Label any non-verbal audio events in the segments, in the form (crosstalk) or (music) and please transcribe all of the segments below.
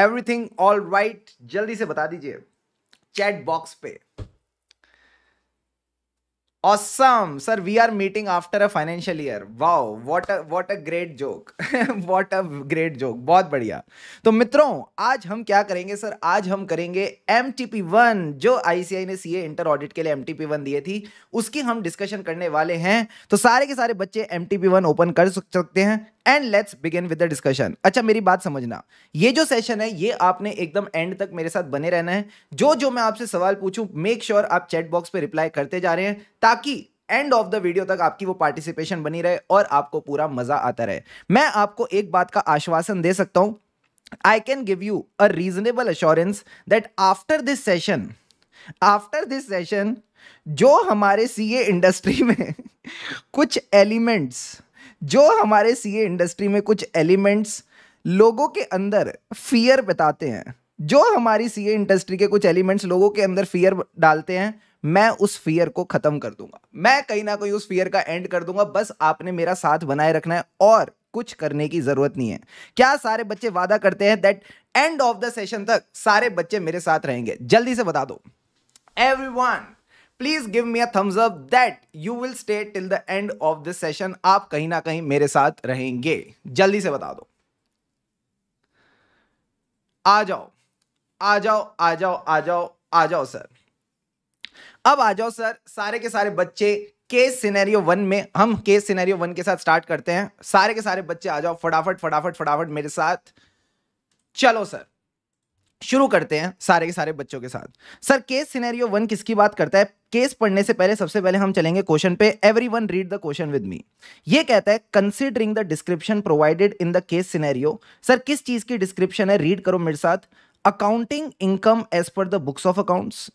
Everything all right जल्दी से बता दीजिए चैट बॉक्स पे awesome sir we are meeting after a financial year wow what a what a great joke what a great joke बहुत बढ़िया तो मित्रों आज हम क्या करेंगे सर आज हम करेंगे एम टी पी वन जो आईसीआई ने सीए इंटर ऑडिट के लिए एम टी पी वन दिए थी उसकी हम डिस्कशन करने वाले हैं तो सारे के सारे बच्चे M T P one open कर सकते हैं and let's begin with the discussion अच्छा मेरी बात समझना ये जो सेशन है ये आपने एकदम एंड तक मेरे साथ बने रहना है जो जो मैं आपसे सवाल पूछूं मेक श्योर sure आप चैट बॉक्स पे रिप्लाई करते जा रहे हैं ताकि एंड ऑफ द वीडियो तक आपकी वो पार्टिसिपेशन बनी रहे और आपको पूरा मजा आता रहे मैं आपको एक बात का आश्वासन दे सकता हूं I can give you a reasonable assurance that after this session after this session जो हमारे सीए इंडस्ट्री में (laughs) कुछ एलिमेंट्स जो हमारे सीए इंडस्ट्री में कुछ एलिमेंट्स लोगों के अंदर फियर बताते हैं जो हमारी सीए इंडस्ट्री के कुछ एलिमेंट्स लोगों के अंदर फियर डालते हैं मैं उस फियर को खत्म कर दूंगा मैं कहीं ना कहीं उस फियर का एंड कर दूंगा बस आपने मेरा साथ बनाए रखना है और कुछ करने की जरूरत नहीं है क्या सारे बच्चे वादा करते हैं that end of the session तक सारे बच्चे मेरे साथ रहेंगे जल्दी से बता दो everyone please give me a thumbs up that you will stay till the end of this session आप कहीं ना कहीं मेरे साथ रहेंगे जल्दी से बता दो आ जाओ आ जाओ आ जाओ आ जाओ आ जाओ सर अब आ जाओ सर सारे के सारे बच्चे केस सिनेरियो वन में हम केस सिनेरियो वन के साथ स्टार्ट करते हैं सारे के सारे बच्चे आ जाओ फटाफट फटाफट फटाफट मेरे साथ चलो सर शुरू करते हैं सारे के सारे बच्चों के साथ सर केस सिनेरियो वन किसकी बात करता है केस पढ़ने से पहले सबसे पहले हम चलेंगे क्वेश्चन पे everyone read the question with me ये कहता है considering the description provided in the case scenario sir किस चीज की डिस्क्रिप्शन है रीड करो मेरे साथ accounting income as per the books of accounts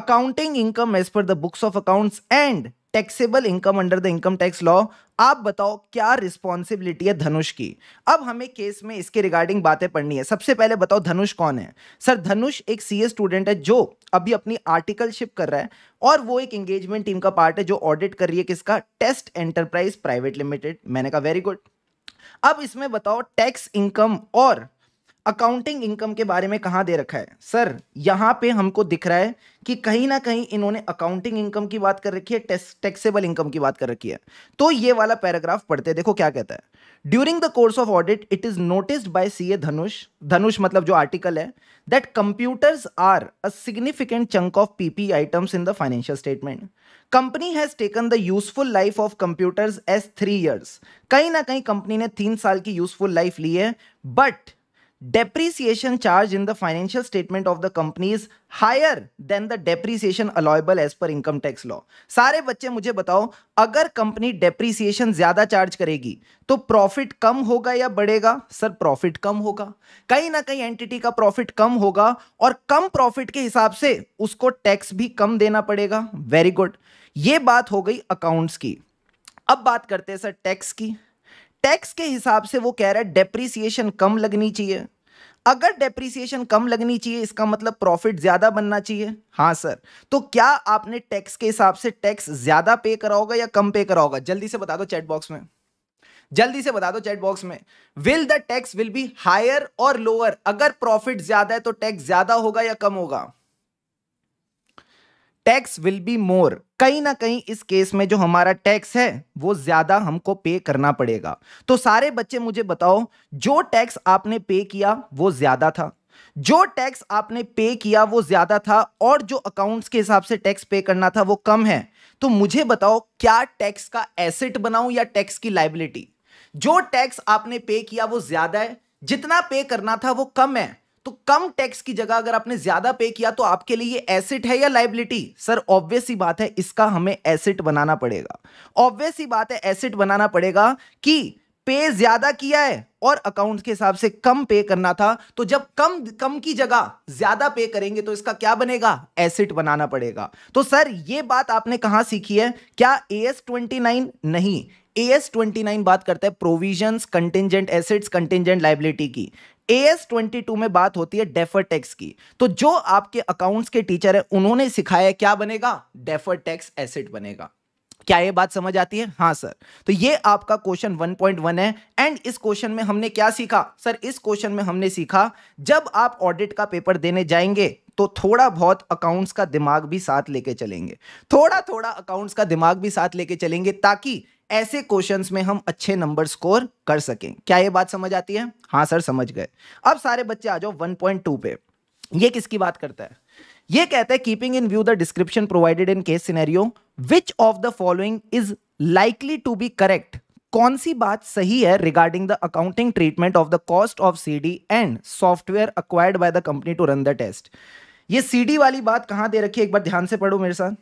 accounting income as per the books of accounts and taxable income under the income tax law आप बताओ क्या रिस्पॉन्सिबिलिटी है धनुष की अब हमें केस में इसके रिगार्डिंग बातें पढ़नी है सबसे पहले बताओ धनुष कौन है सर धनुष एक सी स्टूडेंट है जो अभी अपनी आर्टिकलशिप कर रहा है और वो एक एंगेजमेंट टीम का पार्ट है जो ऑडिट कर रही है किसका टेस्ट एंटरप्राइज प्राइवेट लिमिटेड मैंने कहा वेरी गुड अब इसमें बताओ टैक्स इनकम और अकाउंटिंग इनकम के बारे में कहाँ दे रखा है सर यहाँ पे हमको दिख रहा है कि कहीं ना कहीं इन्होंने अकाउंटिंग इनकम की बात कर रखी है टैक्सेबल इनकम की बात कर रखी है तो ये वाला पैराग्राफ पढ़ते देखो क्या कहता है during the course of audit it is notice by C A Dhanush Dhanush मतलब जो आर्टिकल है that computers are a significant chunk of PP items in the financial statement company has taken the useful life of computers as three years कहीं ना कहीं company ने तीन साल की यूजफुल लाइफ ली है but depreciation charge in the financial statement of the company is higher than the depreciation allowable as per income tax law सारे बच्चे मुझे बताओ अगर कंपनी डेप्रिसिएशन ज्यादा चार्ज करेगी तो प्रॉफिट कम होगा या बढ़ेगा सर प्रॉफिट कम होगा कहीं ना कहीं एंटिटी का प्रॉफिट कम होगा और कम प्रॉफिट के हिसाब से उसको टैक्स भी कम देना पड़ेगा वेरी गुड ये बात हो गई अकाउंट्स की अब बात करते हैं सर टैक्स की टैक्स के हिसाब से वो कह रहा है डेप्रीसिएशन कम लगनी चाहिए अगर डेप्रीसिएशन कम लगनी चाहिए इसका मतलब प्रॉफिट ज्यादा बनना चाहिए हाँ सर तो क्या आपने टैक्स के हिसाब से टैक्स ज्यादा पे करा होगा या कम पे करा होगा जल्दी से बता दो चैट बॉक्स में जल्दी से बता दो चैट बॉक्स में will the tax will be higher और लोअर अगर प्रॉफिट ज्यादा है तो टैक्स ज्यादा होगा या कम होगा टैक्स विल बी मोर कहीं ना कहीं इस केस में जो हमारा टैक्स है वो ज्यादा हमको पे करना पड़ेगा तो सारे बच्चे मुझे बताओ जो टैक्स आपने पे किया वो ज्यादा था जो टैक्स आपने पे किया वो ज्यादा था और जो अकाउंट्स के हिसाब से टैक्स पे करना था वो कम है तो मुझे बताओ क्या टैक्स का एसेट बनाऊं या टैक्स की लाइबिलिटी जो टैक्स आपने पे किया वो ज्यादा है जितना पे करना था वो कम है तो कम टैक्स की जगह अगर आपने ज्यादा पे किया तो आपके लिए एसेट है या लाइबिलिटी सर ऑब्वियस ही बात है इसका हमें एसेट बनाना पड़ेगा ऑब्वियस ही बात है एसेट बनाना पड़ेगा कि पे ज्यादा किया है और अकाउंट के हिसाब से कम पे करना था तो जब कम कम की जगह ज्यादा पे करेंगे तो इसका क्या बनेगा एसेट बनाना पड़ेगा तो सर यह बात आपने कहां सीखी है क्या ए एस ट्वेंटी नाइन नहीं ए एस ट्वेंटी नाइन बात करता है provision contingent assets contingent liability की एएस ट्वेंटी टू में बात होती है डेफर टैक्स की तो जो आपके अकाउंट्स के टीचर है उन्होंने सिखाया क्या बनेगा डेफर टैक्स एसेट बनेगा क्या ये बात समझ आती है हाँ सर तो ये आपका क्वेश्चन 1.1 है एंड इस क्वेश्चन में हमने क्या सीखा सर इस क्वेश्चन में हमने सीखा जब आप ऑडिट का पेपर देने जाएंगे तो थोड़ा बहुत अकाउंट्स का दिमाग भी साथ लेके चलेंगे थोड़ा थोड़ा अकाउंट्स का दिमाग भी साथ लेके चलेंगे ताकि ऐसे क्वेश्चंस में हम अच्छे नंबर स्कोर कर सकें क्या ये बात समझ आती है हाँ सर समझ गए अब सारे बच्चे आ जाओ 1.2 पे ये किसकी बात करता है ये कहता है keeping in view the description provided in case scenario which of the following is likely to be correct कौन सी बात सही है regarding the accounting treatment of the cost of CD and software acquired by the company to run the test ये CD वाली बात कहां दे रखी है एक बार ध्यान से पढ़ो मेरे साथ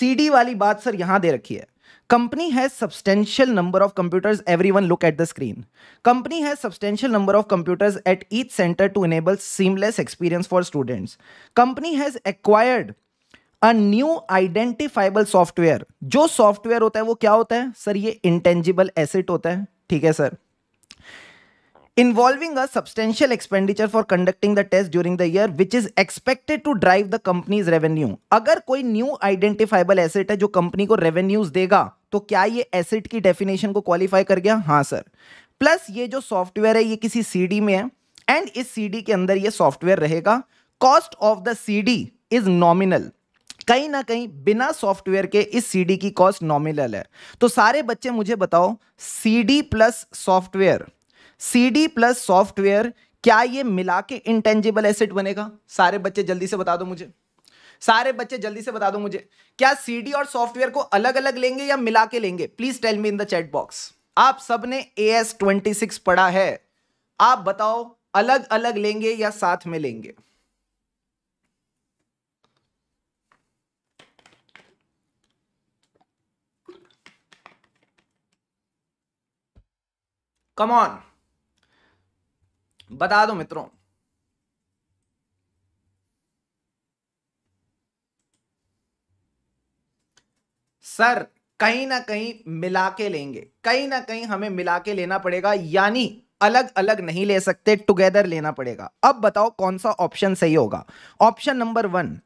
सीडी वाली बात सर यहां दे रखी है company has substantial number of computers everyone look at the screen company has substantial number of computers at each center to enable seamless experience for students company has acquired a new identifiable software जो software होता है वो क्या होता है sir ये intangible asset होता है ठीक है sir involving a substantial expenditure for conducting the test during the year which is expected to drive the company's revenue अगर कोई न्यू आइडेंटिफाइबल एसेट है जो कंपनी को रेवेन्यूज देगा तो क्या ये एसेट की डेफिनेशन को क्वालिफाई कर गया हाँ सर प्लस ये जो सॉफ्टवेयर है ये किसी सी डी में है एंड इस सी डी के अंदर ये सॉफ्टवेयर रहेगा cost of the C D is nominal कहीं ना कहीं बिना सॉफ्टवेयर के इस सी डी की कॉस्ट नॉमिनल है तो सारे बच्चे मुझे बताओ C D plus software CD plus software क्या ये मिला के इंटेंजिबल एसेट बनेगा सारे बच्चे जल्दी से बता दो मुझे सारे बच्चे जल्दी से बता दो मुझे क्या सीडी और सॉफ्टवेयर को अलग अलग लेंगे या मिला के लेंगे please tell me in the chat box आप सबने ए एस ट्वेंटी सिक्स पढ़ा है आप बताओ अलग अलग लेंगे या साथ में लेंगे come on बता दो मित्रों सर कहीं ना कहीं मिला के लेंगे कहीं ना कहीं हमें मिला के लेना पड़ेगा यानी अलग अलग नहीं ले सकते टुगेदर लेना पड़ेगा अब बताओ कौन सा ऑप्शन सही होगा option number one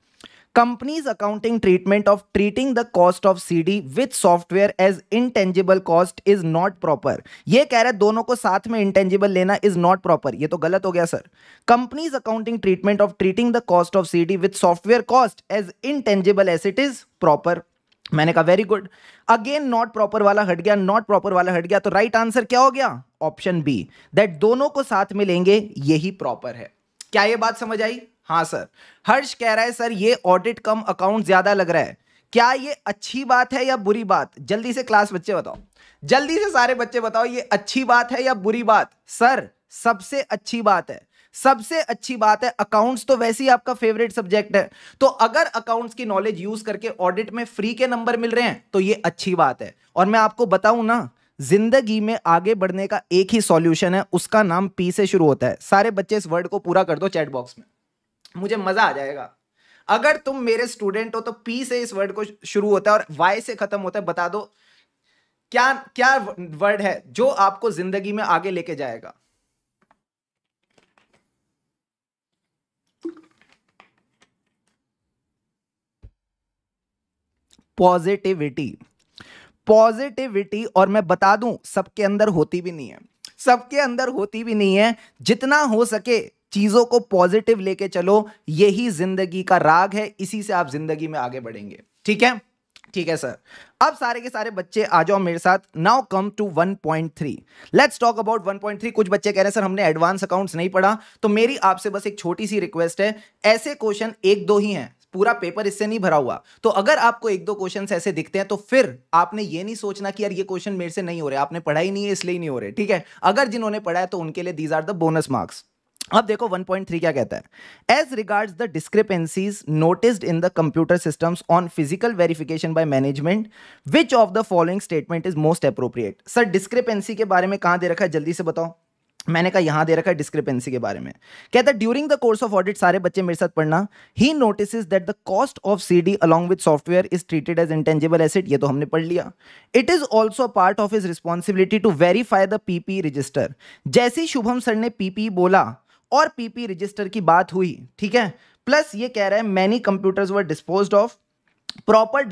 companies accounting treatment of treating the cost of C D with software as intangible cost is not proper यह कह रहे दोनों को साथ में इंटेंजिबल लेना इज नॉट प्रॉपर यह तो गलत हो गया sir companies accounting treatment of treating the cost of C D with software cost as intangible as it is proper मैंने कहा very good again not proper वाला हट गया नॉट प्रॉपर वाला हट गया तो राइट right आंसर क्या हो गया ऑप्शन बी दैट दोनों को साथ में लेंगे यही प्रॉपर है क्या यह बात समझ आई हाँ सर हर्ष कह रहा है सर ये ऑडिट कम अकाउंट ज्यादा लग रहा है क्या ये अच्छी बात है या बुरी बात जल्दी से क्लास बच्चे बताओ जल्दी से सारे बच्चे बताओ ये अच्छी बात है या बुरी बात सर सबसे अच्छी बात है सबसे अच्छी बात है अकाउंट्स तो वैसे ही आपका फेवरेट सब्जेक्ट है तो अगर अकाउंट्स की नॉलेज यूज करके ऑडिट में फ्री के नंबर मिल रहे हैं तो ये अच्छी बात है और मैं आपको बताऊं ना जिंदगी में आगे बढ़ने का एक ही सॉल्यूशन है उसका नाम पी से शुरू होता है सारे बच्चे इस वर्ड को पूरा कर दो चैट बॉक्स में मुझे मज़ा आ जाएगा अगर तुम मेरे स्टूडेंट हो तो पी से इस वर्ड को शुरू होता है और वाई से ख़त्म होता है बता दो क्या क्या वर्ड है जो आपको ज़िंदगी में आगे लेके जाएगा पॉजिटिविटी पॉजिटिविटी और मैं बता दूं सबके अंदर होती भी नहीं है सबके अंदर होती भी नहीं है जितना हो सके चीज़ों को पॉजिटिव लेके चलो यही जिंदगी का राग है इसी से आप जिंदगी में आगे बढ़ेंगे ठीक है ठीक है सर अब सारे के सारे बच्चे आ जाओ मेरे साथ now come to 1.3 let's talk about 1.3 कुछ बच्चे कह रहे हैं सर हमने एडवांस अकाउंट्स नहीं पढ़ा तो मेरी आपसे बस एक छोटी सी रिक्वेस्ट है ऐसे क्वेश्चन एक दो ही हैं पूरा पेपर इससे नहीं भरा हुआ तो अगर आपको एक दो क्वेश्चन ऐसे दिखते हैं तो फिर आपने ये नहीं सोचना कि यार ये क्वेश्चन मेरे से नहीं हो रहे आपने पढ़ा ही नहीं है इसलिए नहीं हो रहे ठीक है अगर जिन्होंने पढ़ा है तो उनके लिए these are the bonus marks अब देखो 1.3 क्या कहता है as regard the discrepancies noticed in the computer systems on physical verification by management which of the following statement is most appropriate sir discrepancy के बारे में कहां दे रखा है जल्दी से बताओ मैंने कहा यहां दे रखा है डिस्क्रिपेंसी के बारे में कहता है during the course of audit सारे बच्चे मेरे साथ पढ़ना ही notice that the cost of C D along with software is treated as intangible asset ये तो हमने पढ़ लिया it is also part of his responsibility to verify the PP register जैसे शुभम सर ने पीपी बोला और पीपी रजिस्टर की बात हुई ठीक है प्लस ये कह रहा है many computers were dispose of proper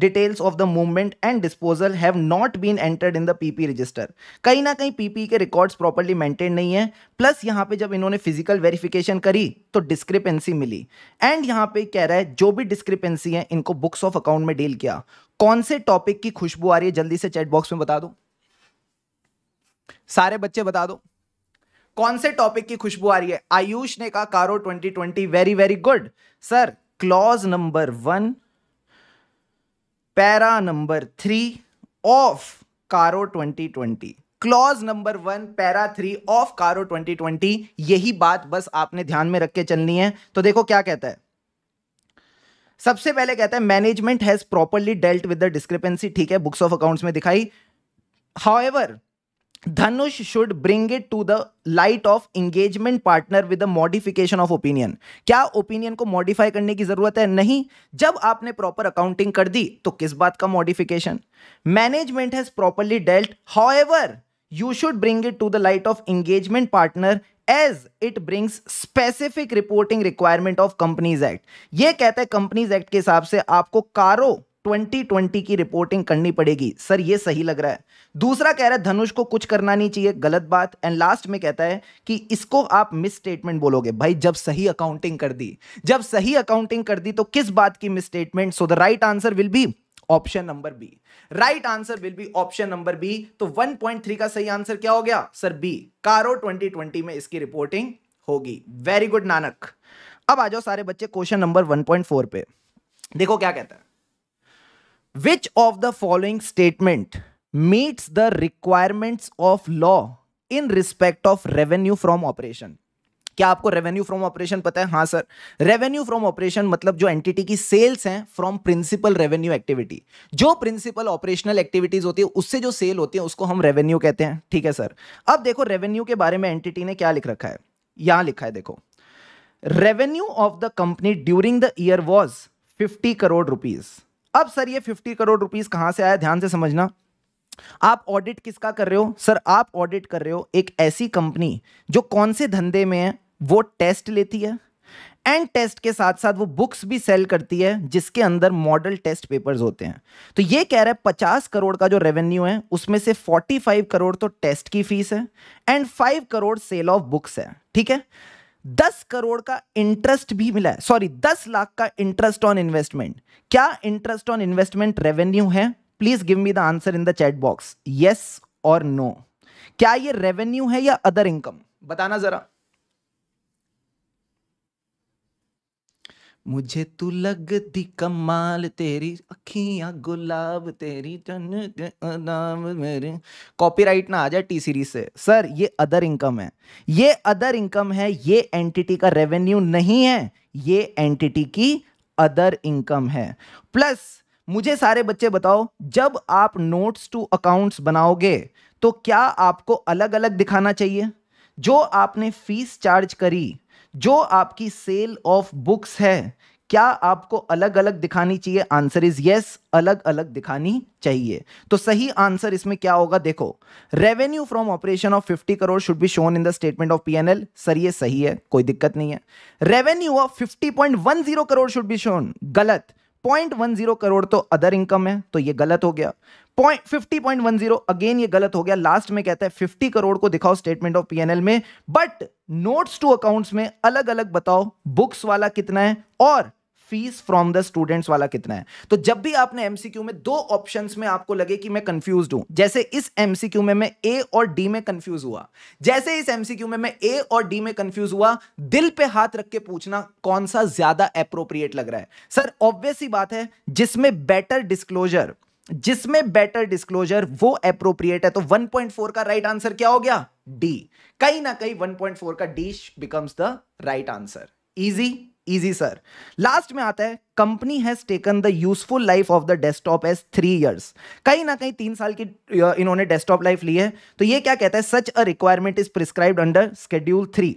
details of the movement and disposal have not been entered in the PP register कहीं ना कहीं पीपी के रिकॉर्ड्स प्रॉपरली मेंटेन नहीं है प्लस यहां पे जब इन्होंने फिजिकल वेरिफिकेशन करी तो डिस्क्रिपेंसी मिली एंड यहां पे कह रहा है जो भी डिस्क्रिपेंसी है इनको बुक्स ऑफ अकाउंट में डील किया कौन से टॉपिक की खुशबू आ रही है जल्दी से चैटबॉक्स में बता दो सारे बच्चे बता दो कौन से टॉपिक की खुशबू आ रही है आयुष ने कहा CARO 2020 very very good sir clause number one para number three of CARO 2020 clause number one para three of CARO 2020 यही बात बस आपने ध्यान में रख के चलनी है तो देखो क्या कहता है सबसे पहले कहता है management has properly dealt with the discrepancy ठीक है बुक्स ऑफ अकाउंट्स में दिखाई हाउ धनुष should bring it to the light of engagement partner with a modification of opinion क्या ओपिनियन को मॉडिफाई करने की जरूरत है नहीं जब आपने प्रॉपर अकाउंटिंग कर दी तो किस बात का modification management has properly dealt however you should bring it to the light of engagement partner as it brings specific reporting requirement of companies act ये कहता है कंपनीज एक्ट के हिसाब से आपको कारो 2020 की रिपोर्टिंग करनी पड़ेगी सर ये सही लग रहा है दूसरा कह रहा है धनुष को कुछ करना नहीं चाहिए गलत बात एंड लास्ट में कहता है कि इसको आप मिस स्टेटमेंट बोलोगे भाई जब सही अकाउंटिंग कर दी जब सही अकाउंटिंग कर दी तो किस बात की misstatement so the right answer will be option number B right answer will be option number B तो 1.3 का सही आंसर क्या हो गया सर बी कारो 2020 में इसकी रिपोर्टिंग होगी वेरी गुड नानक अब आ जाओ सारे बच्चे क्वेश्चन नंबर 1.4 पे देखो क्या कहता है which of the following statement meets the requirement of law in respect of revenue from operation क्या आपको रेवेन्यू फ्रॉम ऑपरेशन पता है हाँ सर रेवेन्यू फ्रॉम ऑपरेशन मतलब जो एंटिटी की सेल्स हैं फ्रॉम प्रिंसिपल रेवेन्यू एक्टिविटी जो प्रिंसिपल ऑपरेशनल एक्टिविटीज होती है उससे जो सेल होती है उसको हम रेवेन्यू कहते हैं ठीक है सर अब देखो रेवेन्यू के बारे में एंटिटी ने क्या लिख रखा है यहां लिखा है देखो revenue of the company during the year was fifty crore rupees अब सर ये फिफ्टी करोड़ रुपीज कहां से आया ध्यान से समझना आप ऑडिट किसका कर रहे हो सर आप ऑडिट कर रहे हो एक ऐसी कंपनी जो कौन से धंधे में है वो टेस्ट लेती है एंड टेस्ट के साथ साथ वो बुक्स भी सेल करती है जिसके अंदर मॉडल टेस्ट पेपर्स होते हैं तो ये कह रहा है पचास करोड़ का जो रेवेन्यू है उसमें से फोर्टी फाइव करोड़ तो टेस्ट की फीस है and five crore sale of books है ठीक है दस करोड़ का इंटरेस्ट भी मिला है सॉरी दस लाख का इंटरेस्ट ऑन इन्वेस्टमेंट क्या इंटरेस्ट ऑन इन्वेस्टमेंट रेवेन्यू है please give me the answer in the chat box yes और नो क्या ये रेवेन्यू है या अदर इनकम बताना जरा मुझे तू दी कमाल तेरी अखियां गुलाब तेरी नाम मेरे कॉपीराइट ना आ जाए टी सीरीज से सर ये अदर इनकम है ये अदर इनकम है ये एंटिटी का रेवेन्यू नहीं है ये एंटिटी की अदर इनकम है प्लस मुझे सारे बच्चे बताओ जब आप नोट्स टू अकाउंट्स बनाओगे तो क्या आपको अलग अलग दिखाना चाहिए जो आपने फीस चार्ज करी जो आपकी सेल ऑफ बुक्स है क्या आपको अलग अलग दिखानी चाहिए आंसर इज यस अलग अलग दिखानी चाहिए तो सही आंसर इसमें क्या होगा देखो revenue from operation of 50 crore should be shown in the statement of PNL sir ये सही है कोई दिक्कत नहीं है revenue of 50.10 crore should be shown गलत पॉइंट वन जीरो करोड़ तो अदर इनकम है तो ये गलत हो गया point fifty point one zero again ये गलत हो गया लास्ट में कहता है फिफ्टी करोड़ को दिखाओ स्टेटमेंट ऑफ पीएनएल में बट नोट्स टू अकाउंट्स में अलग अलग बताओ बुक्स वाला कितना है और फीस फ्रॉम द स्टूडेंट्स वाला कितना है तो जब भी आपने एमसीक्यू में दो ऑप्शंस में आपको लगे कि मैं कंफ्यूज हूं जैसे इस एमसीक्यू में मैं ए और डी में कंफ्यूज हुआ जैसे इस एमसीक्यू में मैं ए और डी में कंफ्यूज हुआ दिल पे हाथ रख के पूछना कौन सा ज्यादा अप्रोप्रिएट लग रहा है सर ऑब्वियस ही बात है जिसमें बेटर डिस्क्लोजर जिसमें बेटर डिस्क्लोजर वो अप्रोप्रिएट है तो 1.4 का राइट right आंसर क्या हो गया डी कहीं ना कहीं 1.4 का D becomes the right answer easy easy sir last में आता है company has taken the useful life of the desktop as three years कहीं ना कहीं तीन साल की uh, इन्होंने डेस्कटॉप लाइफ ली है तो ये क्या कहता है such a requirement is prescribed under schedule three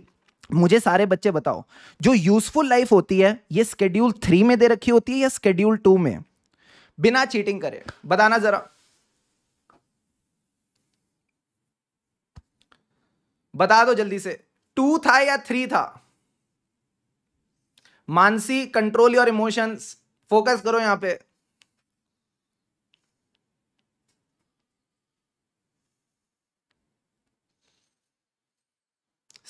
मुझे सारे बच्चे बताओ जो यूजफुल लाइफ होती है ये स्केड्यूल थ्री में दे रखी होती है या स्केड्यूल टू में बिना चीटिंग करे बताना जरा बता दो जल्दी से टू था या थ्री था Mansi control your emotions focus करो यहां पे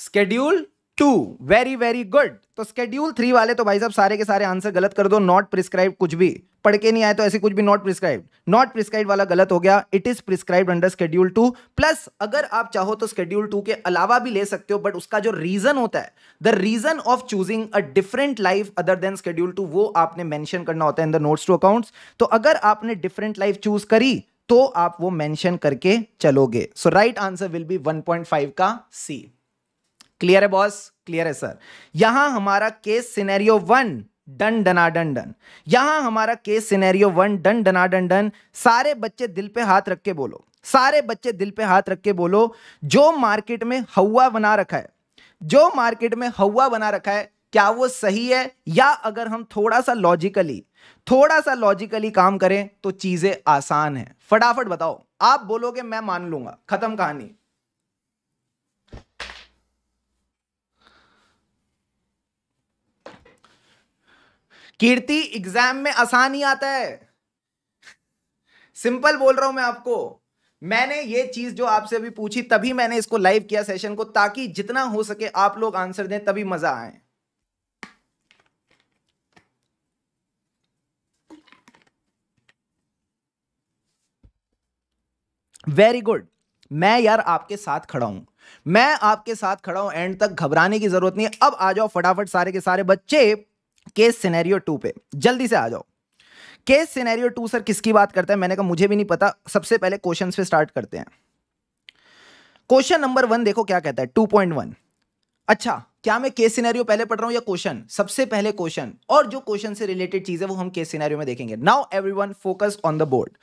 schedule two very very good तो स्केड्यूल थ्री वाले तो भाई साहब सारे के सारे आंसर गलत कर दो नॉट प्रिस्क्राइब कुछ भी पढ़ के नहीं आए तो ऐसे कुछ भी नॉट प्रिस्क्राइब नॉट प्रिस्क्राइब वाला गलत हो गया it is prescribe under schedule two plus अगर आप चाहो तो स्केड्यूल टू के अलावा भी ले सकते हो बट उसका जो रीजन होता है the reason of choosing a different life other than schedule two वो आपने मैंशन करना होता है in the notes to account तो अगर आपने डिफरेंट लाइफ चूज करी तो आप वो मैंशन करके चलोगे so right answer will be five का सी क्लियर है बॉस क्लियर है सर यहां हमारा case scenario one done done done यहां हमारा case scenario one done done done सारे बच्चे दिल पे हाथ रख के बोलो सारे बच्चे दिल पे हाथ रख के बोलो जो मार्केट में हवा बना रखा है जो मार्केट में हवा बना रखा है क्या वो सही है या अगर हम थोड़ा सा लॉजिकली थोड़ा सा लॉजिकली काम करें तो चीजें आसान है फटाफट बताओ आप बोलोगे मैं मान लूंगा खत्म कहानी कीर्ति एग्जाम में आसान ही आता है सिंपल बोल रहा हूं मैं आपको मैंने ये चीज जो आपसे अभी पूछी तभी मैंने इसको लाइव किया सेशन को ताकि जितना हो सके आप लोग आंसर दें तभी मजा आए वेरी गुड मैं यार आपके साथ खड़ा हूं मैं आपके साथ खड़ा हूं एंड तक घबराने की जरूरत नहीं अब आ जाओ फटाफट सारे के सारे बच्चे केस सिनेरियो टू पे जल्दी से आ जाओ केस सिनेरियो टू सर किसकी बात करता है मैंने कहा मुझे भी नहीं पता सबसे पहले क्वेश्चन पे स्टार्ट करते हैं क्वेश्चन नंबर वन देखो क्या कहता है टू पॉइंट वन अच्छा क्या मैं केस सिनेरियो पहले पढ़ रहा हूं या क्वेश्चन सबसे पहले क्वेश्चन और जो क्वेश्चन से रिलेटेड चीज है वो हम केस सिनेरियो में देखेंगे now everyone focus on the board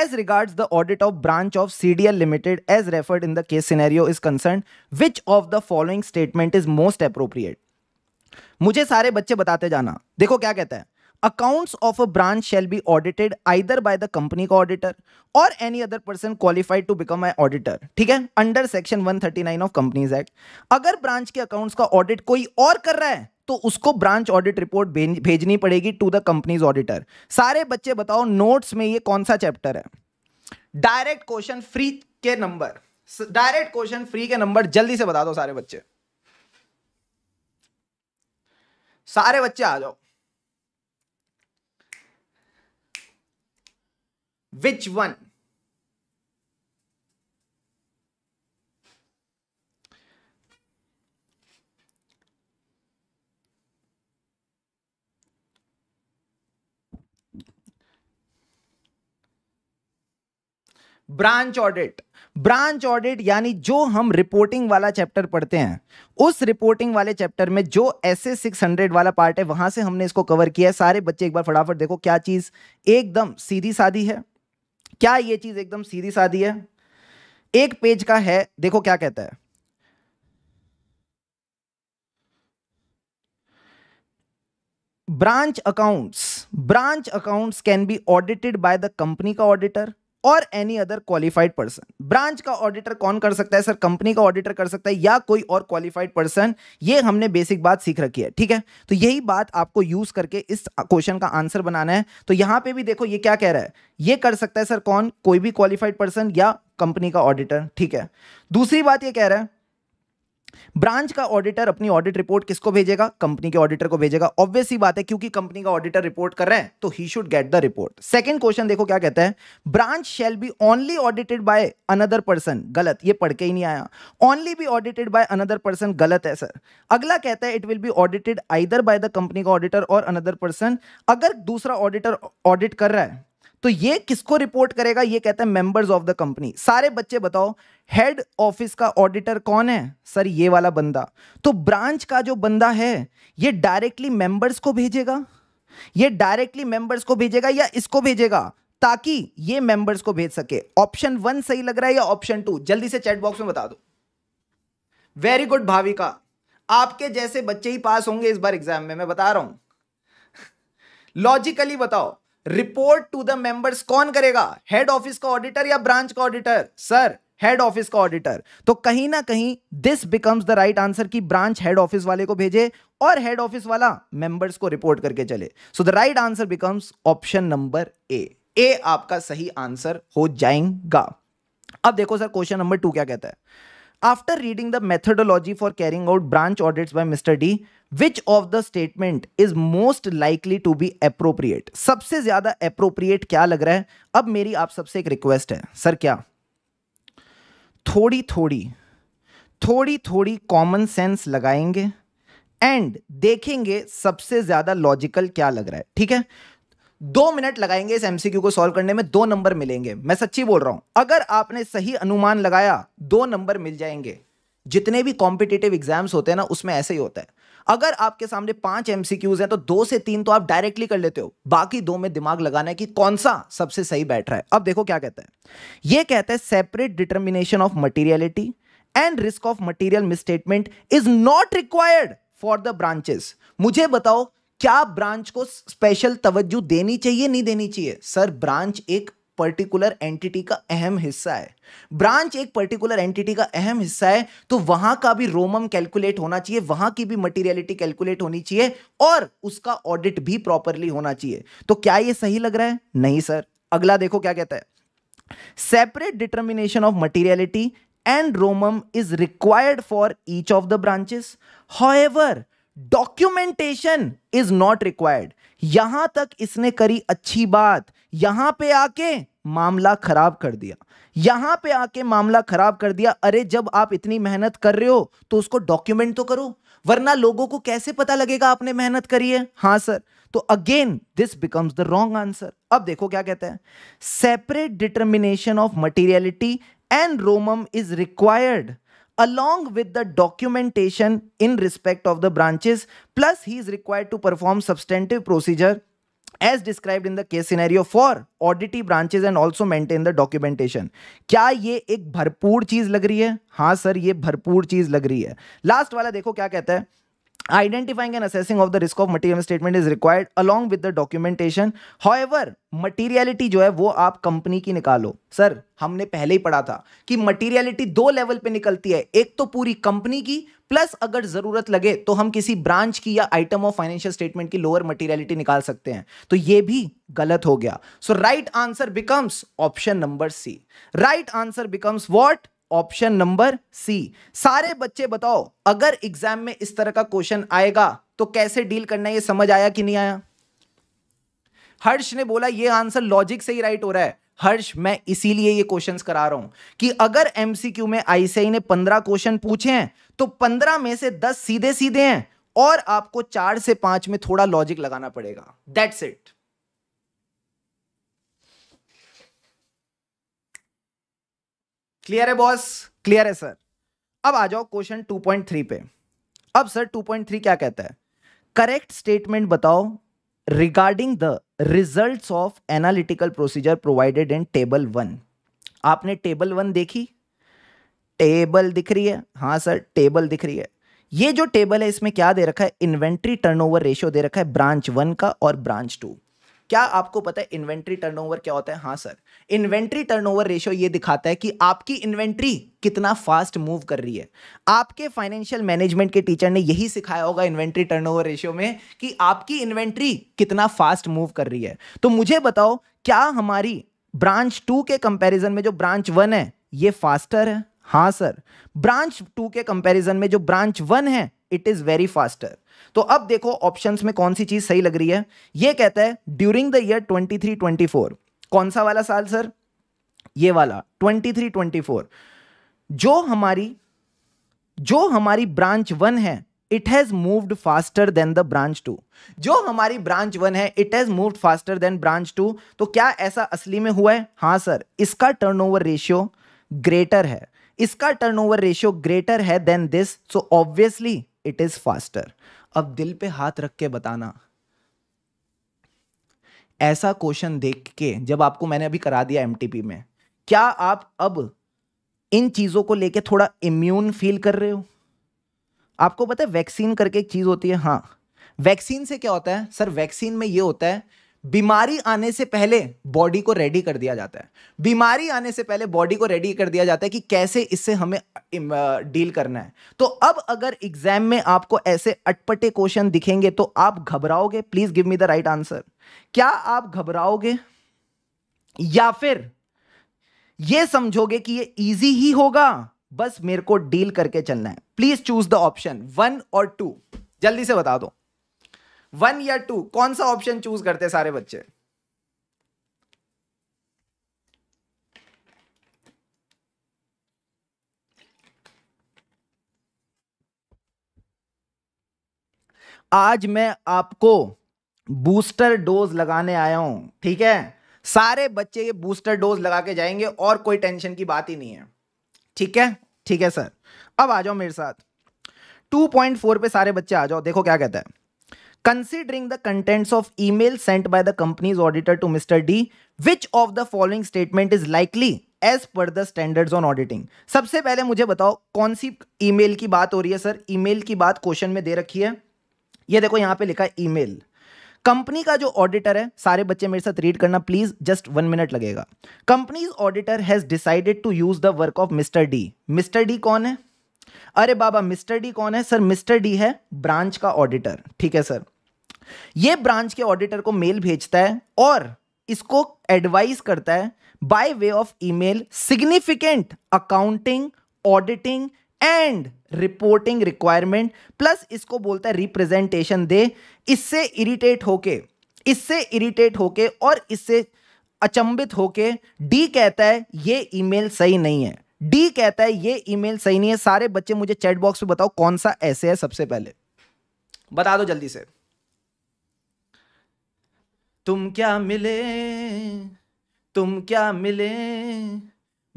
as regards the audit of branch of CDL limited as referred in the case scenario is concern which of the following statement is most appropriate मुझे सारे बच्चे बताते जाना देखो क्या कहता है accounts of a branch shall be audited either by the company का ऑडिटर और any other person qualified to become I auditor ठीक है under section 139 of companies act अगर ब्रांच के अकाउंट्स का ऑडिट कोई और कर रहा है तो उसको ब्रांच ऑडिट रिपोर्ट भेजनी पड़ेगी टू द कंपनीज ऑडिटर सारे बच्चे बताओ नोट्स में ये कौन सा चैप्टर है डायरेक्ट क्वेश्चन फ्री के नंबर डायरेक्ट क्वेश्चन फ्री के नंबर जल्दी से बता दो सारे बच्चे सारे बच्चे आ जाओ which one branch audit branch audit यानी जो हम रिपोर्टिंग वाला चैप्टर पढ़ते हैं उस रिपोर्टिंग वाले चैप्टर में जो एस एस सिक्स हंड्रेड वाला पार्ट है वहां से हमने इसको कवर किया है सारे बच्चे एक बार फटाफट देखो क्या चीज एकदम सीधी सादी है क्या ये चीज एकदम सीधी सादी है एक पेज का है देखो क्या कहता है branch accounts branch accounts can be audited by the company का ऑडिटर और any other qualified person branch का ऑडिटर कौन कर सकता है सर कंपनी का ऑडिटर कर सकता है या कोई और क्वालिफाइड पर्सन ये हमने बेसिक बात सीख रखी है ठीक है तो यही बात आपको यूज करके इस क्वेश्चन का आंसर बनाना है तो यहां पे भी देखो ये क्या कह रहा है ये कर सकता है सर कौन कोई भी क्वालिफाइड पर्सन या कंपनी का ऑडिटर ठीक है दूसरी बात ये कह रहा है ब्रांच का ऑडिटर अपनी ऑडिट रिपोर्ट किसको भेजेगा कंपनी के ऑडिटर को भेजेगा ऑब्वियस ही बात है क्योंकि कंपनी का ऑडिटर रिपोर्ट कर रहे हैं तो he should get the report second question देखो क्या कहता है branch shall be only audited by another person गलत ये पढ़ के ही नहीं आया only be audited by another person गलत है सर अगला कहता है it will be audited either by the company का ऑडिटर और अनदर पर्सन अगर दूसरा ऑडिटर ऑडिट कर रहा है तो ये किसको रिपोर्ट करेगा ये कहते हैं मेंबर्स ऑफ द कंपनी सारे बच्चे बताओ हेड ऑफिस का ऑडिटर कौन है सर ये वाला बंदा तो ब्रांच का जो बंदा है ये डायरेक्टली मेंबर्स को भेजेगा ये डायरेक्टली मेंबर्स को भेजेगा या इसको भेजेगा ताकि ये मेंबर्स को भेज सके ऑप्शन वन सही लग रहा है या ऑप्शन टू जल्दी से चैट बॉक्स में बता दो वेरी गुड भाविका आपके जैसे बच्चे ही पास होंगे इस बार एग्जाम में मैं बता रहा हूं लॉजिकली (laughs) बताओ रिपोर्ट टू द मेंबर्स कौन करेगा हेड ऑफिस का ऑडिटर या ब्रांच का ऑडिटर सर हेड ऑफिस का ऑडिटर तो कहीं ना कहीं this becomes the right answer कि ब्रांच हेड ऑफिस वाले को भेजे और हेड ऑफिस वाला मेंबर्स को रिपोर्ट करके चले so the right answer becomes option number A A आपका सही आंसर हो जाएगा अब देखो सर क्वेश्चन नंबर टू क्या कहता है after reading the methodology for carrying out branch audits by mister D which of the statement is most likely to be appropriate सबसे ज्यादा अप्रोप्रिएट क्या लग रहा है अब मेरी आप सबसे एक रिक्वेस्ट है सर क्या थोड़ी थोड़ी थोड़ी थोड़ी कॉमन सेंस लगाएंगे एंड देखेंगे सबसे ज्यादा लॉजिकल क्या लग रहा है ठीक है दो मिनट लगाएंगे इस एमसीक्यू को सॉल्व करने में दो नंबर मिलेंगे मैं सच्ची बोल रहा हूं अगर आपने सही अनुमान लगाया दो नंबर मिल जाएंगे जितने भी कॉम्पिटेटिव एग्जाम्स होते हैं ना उसमें ऐसे ही होता है अगर आपके सामने पांच एमसीक्यूज हैं तो दो से तीन तो आप डायरेक्टली कर लेते हो बाकी दो में दिमाग लगाना है कि कौन सा सबसे सही बैठ रहा है अब देखो क्या कहता है ये कहता है separate determination of materiality and risk of material misstatement is not required for the branches मुझे बताओ क्या ब्रांच को स्पेशल तवज्जो देनी चाहिए नहीं देनी चाहिए सर ब्रांच एक पर्टिकुलर एंटिटी का अहम हिस्सा है ब्रांच एक पर्टिकुलर एंटिटी का अहम हिस्सा है तो वहां का भी रोमम कैलकुलेट होना चाहिए वहां की भी मटेरियलिटी कैलकुलेट होनी चाहिए और उसका ऑडिट भी प्रॉपरली होना चाहिए तो क्या यह सही लग रहा है नहीं सर अगला देखो क्या कहता है separate determination of materiality and ROMM is required for each of the branches how documentation is not required यहां तक इसने करी अच्छी बात यहां पे आके मामला खराब कर दिया यहां पे आके मामला खराब कर दिया अरे जब आप इतनी मेहनत कर रहे हो तो उसको डॉक्यूमेंट तो करो वरना लोगों को कैसे पता लगेगा आपने मेहनत करी है हां सर तो again this becomes the wrong answer अब देखो क्या कहते हैं separate determination of materiality and ROMM is required along with the documentation in respect of the branches plus he is required to perform substantive procedure as described in the case scenario for auditee branches and also maintain the documentation क्या ये एक भरपूर चीज लग रही है हाँ sir ये भरपूर चीज लग रही है लास्ट वाला देखो क्या कहता है Identifying and assessing of the risk of material statement is required along with the documentation. However, materiality जो है वो आप कंपनी की निकालो सर हमने पहले ही पढ़ा था कि मटीरियलिटी दो लेवल पे निकलती है एक तो पूरी कंपनी की प्लस अगर जरूरत लगे तो हम किसी ब्रांच की या आइटम ऑफ फाइनेंशियल स्टेटमेंट की लोअर मटीरियलिटी निकाल सकते हैं तो ये भी गलत हो गया so right answer becomes option number C right answer becomes what option number C सारे बच्चे बताओ अगर एग्जाम में इस तरह का क्वेश्चन आएगा तो कैसे डील करना ये समझ आया कि नहीं आया हर्ष ने बोला ये आंसर लॉजिक से ही राइट हो रहा है हर्ष मैं इसीलिए ये क्वेश्चंस करा रहा हूं कि अगर एमसीक्यू में आईसीआई ने पंद्रह क्वेश्चन पूछे हैं तो पंद्रह में से दस सीधे सीधे हैं और आपको चार से पांच में थोड़ा लॉजिक लगाना पड़ेगा दैट्स इट क्लियर है बॉस क्लियर है सर अब आ जाओ क्वेश्चन 2.3 पे अब सर 2.3 क्या कहता है करेक्ट स्टेटमेंट बताओ regarding the result of analytical procedure provided in table one आपने टेबल वन देखी टेबल दिख रही है हाँ सर टेबल दिख रही है ये जो टेबल है इसमें क्या दे रखा है इन्वेंट्री टर्नओवर रेशियो दे रखा है ब्रांच वन का और ब्रांच टू क्या आपको पता है इन्वेंट्री टर्नओवर क्या होता है हाँ सर इन्वेंट्री टर्नओवर रेशियो ये दिखाता है कि आपकी इन्वेंट्री कितना फास्ट मूव कर रही है आपके फाइनेंशियल मैनेजमेंट के टीचर ने यही सिखाया होगा इन्वेंट्री टर्नओवर रेशियो में कि आपकी इन्वेंट्री कितना फास्ट मूव कर रही है तो मुझे बताओ क्या हमारी ब्रांच टू के कंपेरिजन में जो ब्रांच वन है ये फास्टर है हाँ सर ब्रांच टू के कंपेरिजन में जो ब्रांच वन है इट इज़ वेरी फास्टर तो अब देखो ऑप्शंस में कौन सी चीज सही लग रही है ये कहता है ड्यूरिंग द ईयर 23 24 कौन सा वाला साल सर ये वाला 23 24 जो हमारी जो हमारी ब्रांच वन है it has moved faster than the branch two जो हमारी ब्रांच वन है it has moved faster than branch two तो क्या ऐसा असली में हुआ है हाँ सर इसका टर्नओवर रेशियो ग्रेटर है इसका टर्नओवर रेशियो ग्रेटर है than this so obviously it is faster अब दिल पे हाथ रख के बताना ऐसा क्वेश्चन देख के जब आपको मैंने अभी करा दिया एमटीपी में क्या आप अब इन चीजों को लेके थोड़ा इम्यून फील कर रहे हो आपको पता है वैक्सीन करके एक चीज होती है हाँ वैक्सीन से क्या होता है सर वैक्सीन में ये होता है बीमारी आने से पहले बॉडी को रेडी कर दिया जाता है बीमारी आने से पहले बॉडी को रेडी कर दिया जाता है कि कैसे इससे हमें डील करना है तो अब अगर एग्जाम में आपको ऐसे अटपटे क्वेश्चन दिखेंगे तो आप घबराओगे please give me the right answer क्या आप घबराओगे या फिर यह समझोगे कि ये इजी ही होगा बस मेरे को डील करके चलना है please choose the option one और टू जल्दी से बता दो वन या टू कौन सा ऑप्शन चूज करते सारे बच्चे आज मैं आपको बूस्टर डोज लगाने आया हूं ठीक है सारे बच्चे ये बूस्टर डोज लगा के जाएंगे और कोई टेंशन की बात ही नहीं है ठीक है ठीक है सर अब आ जाओ मेरे साथ 2.4 पे सारे बच्चे आ जाओ देखो क्या कहता है Considering the contents of email sent by the company's auditor to Mr. D, which of the following statement is likely as per the standards on auditing सबसे पहले मुझे बताओ कौन सी ईमेल की बात हो रही है सर ईमेल की बात क्वेश्चन में दे रखी है ये देखो यहाँ पे लिखा है ईमेल कंपनी का जो ऑडिटर है सारे बच्चे मेरे साथ रीड करना प्लीज जस्ट वन मिनट लगेगा companies auditor has decided to use the work of mister D mister D कौन है अरे बाबा मिस्टर डी कौन है सर मिस्टर डी है ब्रांच का ऑडिटर ठीक है सर ये ब्रांच के ऑडिटर को मेल भेजता है और इसको एडवाइस करता है by way of email significant accounting auditing and reporting requirement plus इसको बोलता है रिप्रेजेंटेशन दे इससे इरिटेट होके इससे इरिटेट होके और इससे अचंबित होके डी कहता है ये ईमेल सही नहीं है डी कहता है ये ईमेल सही नहीं है सारे बच्चे मुझे चैट बॉक्स में बताओ कौन सा ऐसे है सबसे पहले बता दो जल्दी से तुम क्या मिले तुम क्या मिले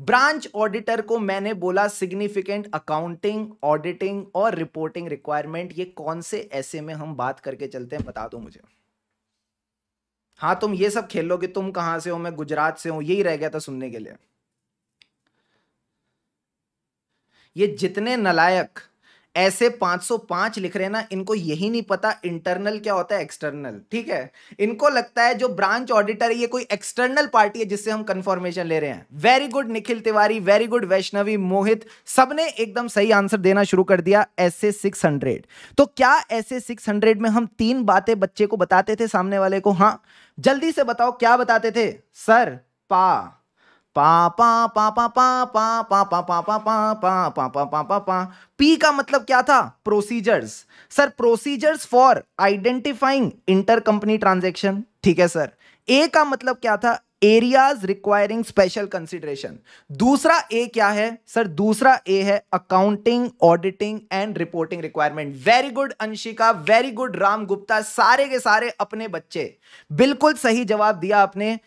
ब्रांच ऑडिटर को मैंने बोला सिग्निफिकेंट अकाउंटिंग ऑडिटिंग और रिपोर्टिंग रिक्वायरमेंट ये कौन से ऐसे में हम बात करके चलते हैं बता दो मुझे हाँ तुम ये सब खेल लो कि तुम कहां से हो मैं गुजरात से हूं यही रह गया था सुनने के लिए ये जितने नलायक ऐसे 505 लिख रहे हैं ना इनको यही नहीं पता इंटरनल क्या होता है एक्सटर्नल ठीक है इनको लगता है जो ब्रांच ऑडिटर है ये कोई एक्सटर्नल पार्टी है जिससे हम कंफर्मेशन ले रहे हैं very good Nikhil Tiwari very good Vaishnavi Mohit सबने एकदम सही आंसर देना शुरू कर दिया सिक्स हंड्रेड तो क्या सिक्स हंड्रेड में हम तीन बातें बच्चे को बताते थे सामने वाले को हाँ जल्दी से बताओ क्या बताते थे सर पा पा पा पा पा पा पा पा पा पा पा पा पा पा पा पा पा पा पी का मतलब क्या था procedures sir procedures for identifying inter company transaction ठीक है सर ए का मतलब क्या था एरियाज रिक्वायरिंग स्पेशल कंसिडरेशन दूसरा ए क्या है सर दूसरा ए है accounting auditing and reporting requirement very good Anshika very good Ram Gupta सारे के सारे अपने बच्चे बिल्कुल सही जवाब दिया आपने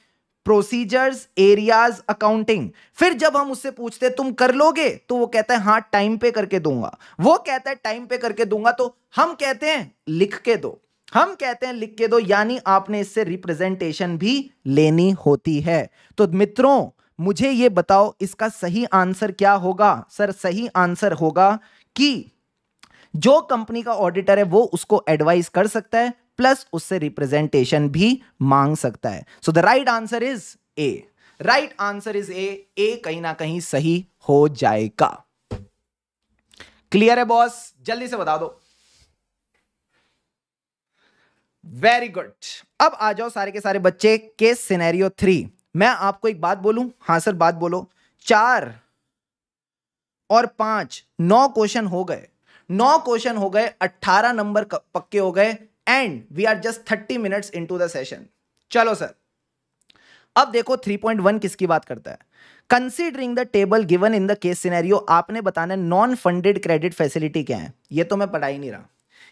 प्रोसीजर्स एरियाज अकाउंटिंग फिर जब हम उससे पूछते तुम कर लोगे तो वो कहता है हाँ टाइम पे करके दूंगा वो कहता है टाइम पे करके दूंगा तो हम कहते हैं लिख के दो हम कहते हैं लिख के दो यानी आपने इससे रिप्रेजेंटेशन भी लेनी होती है तो मित्रों मुझे ये बताओ इसका सही आंसर क्या होगा सर सही आंसर होगा कि जो कंपनी का ऑडिटर है वो उसको एडवाइस कर सकता है प्लस उससे रिप्रेजेंटेशन भी मांग सकता है so the right answer is A right answer is A A कहीं ना कहीं सही हो जाएगा क्लियर है बॉस जल्दी से बता दो वेरी गुड अब आ जाओ सारे के सारे बच्चे के सिनेरियो थ्री मैं आपको एक बात बोलूं हां सर बात बोलो चार और पांच नौ क्वेश्चन हो गए नौ क्वेश्चन हो गए अट्ठारह नंबर पक्के हो गए and we are just thirty minutes into the session चलो सर अब देखो 3.1 किसकी बात करता है considering the table given in the case scenario आपने बताना नॉन फंडेड क्रेडिट फैसिलिटी क्या है ये तो मैं पढ़ा ही नहीं रहा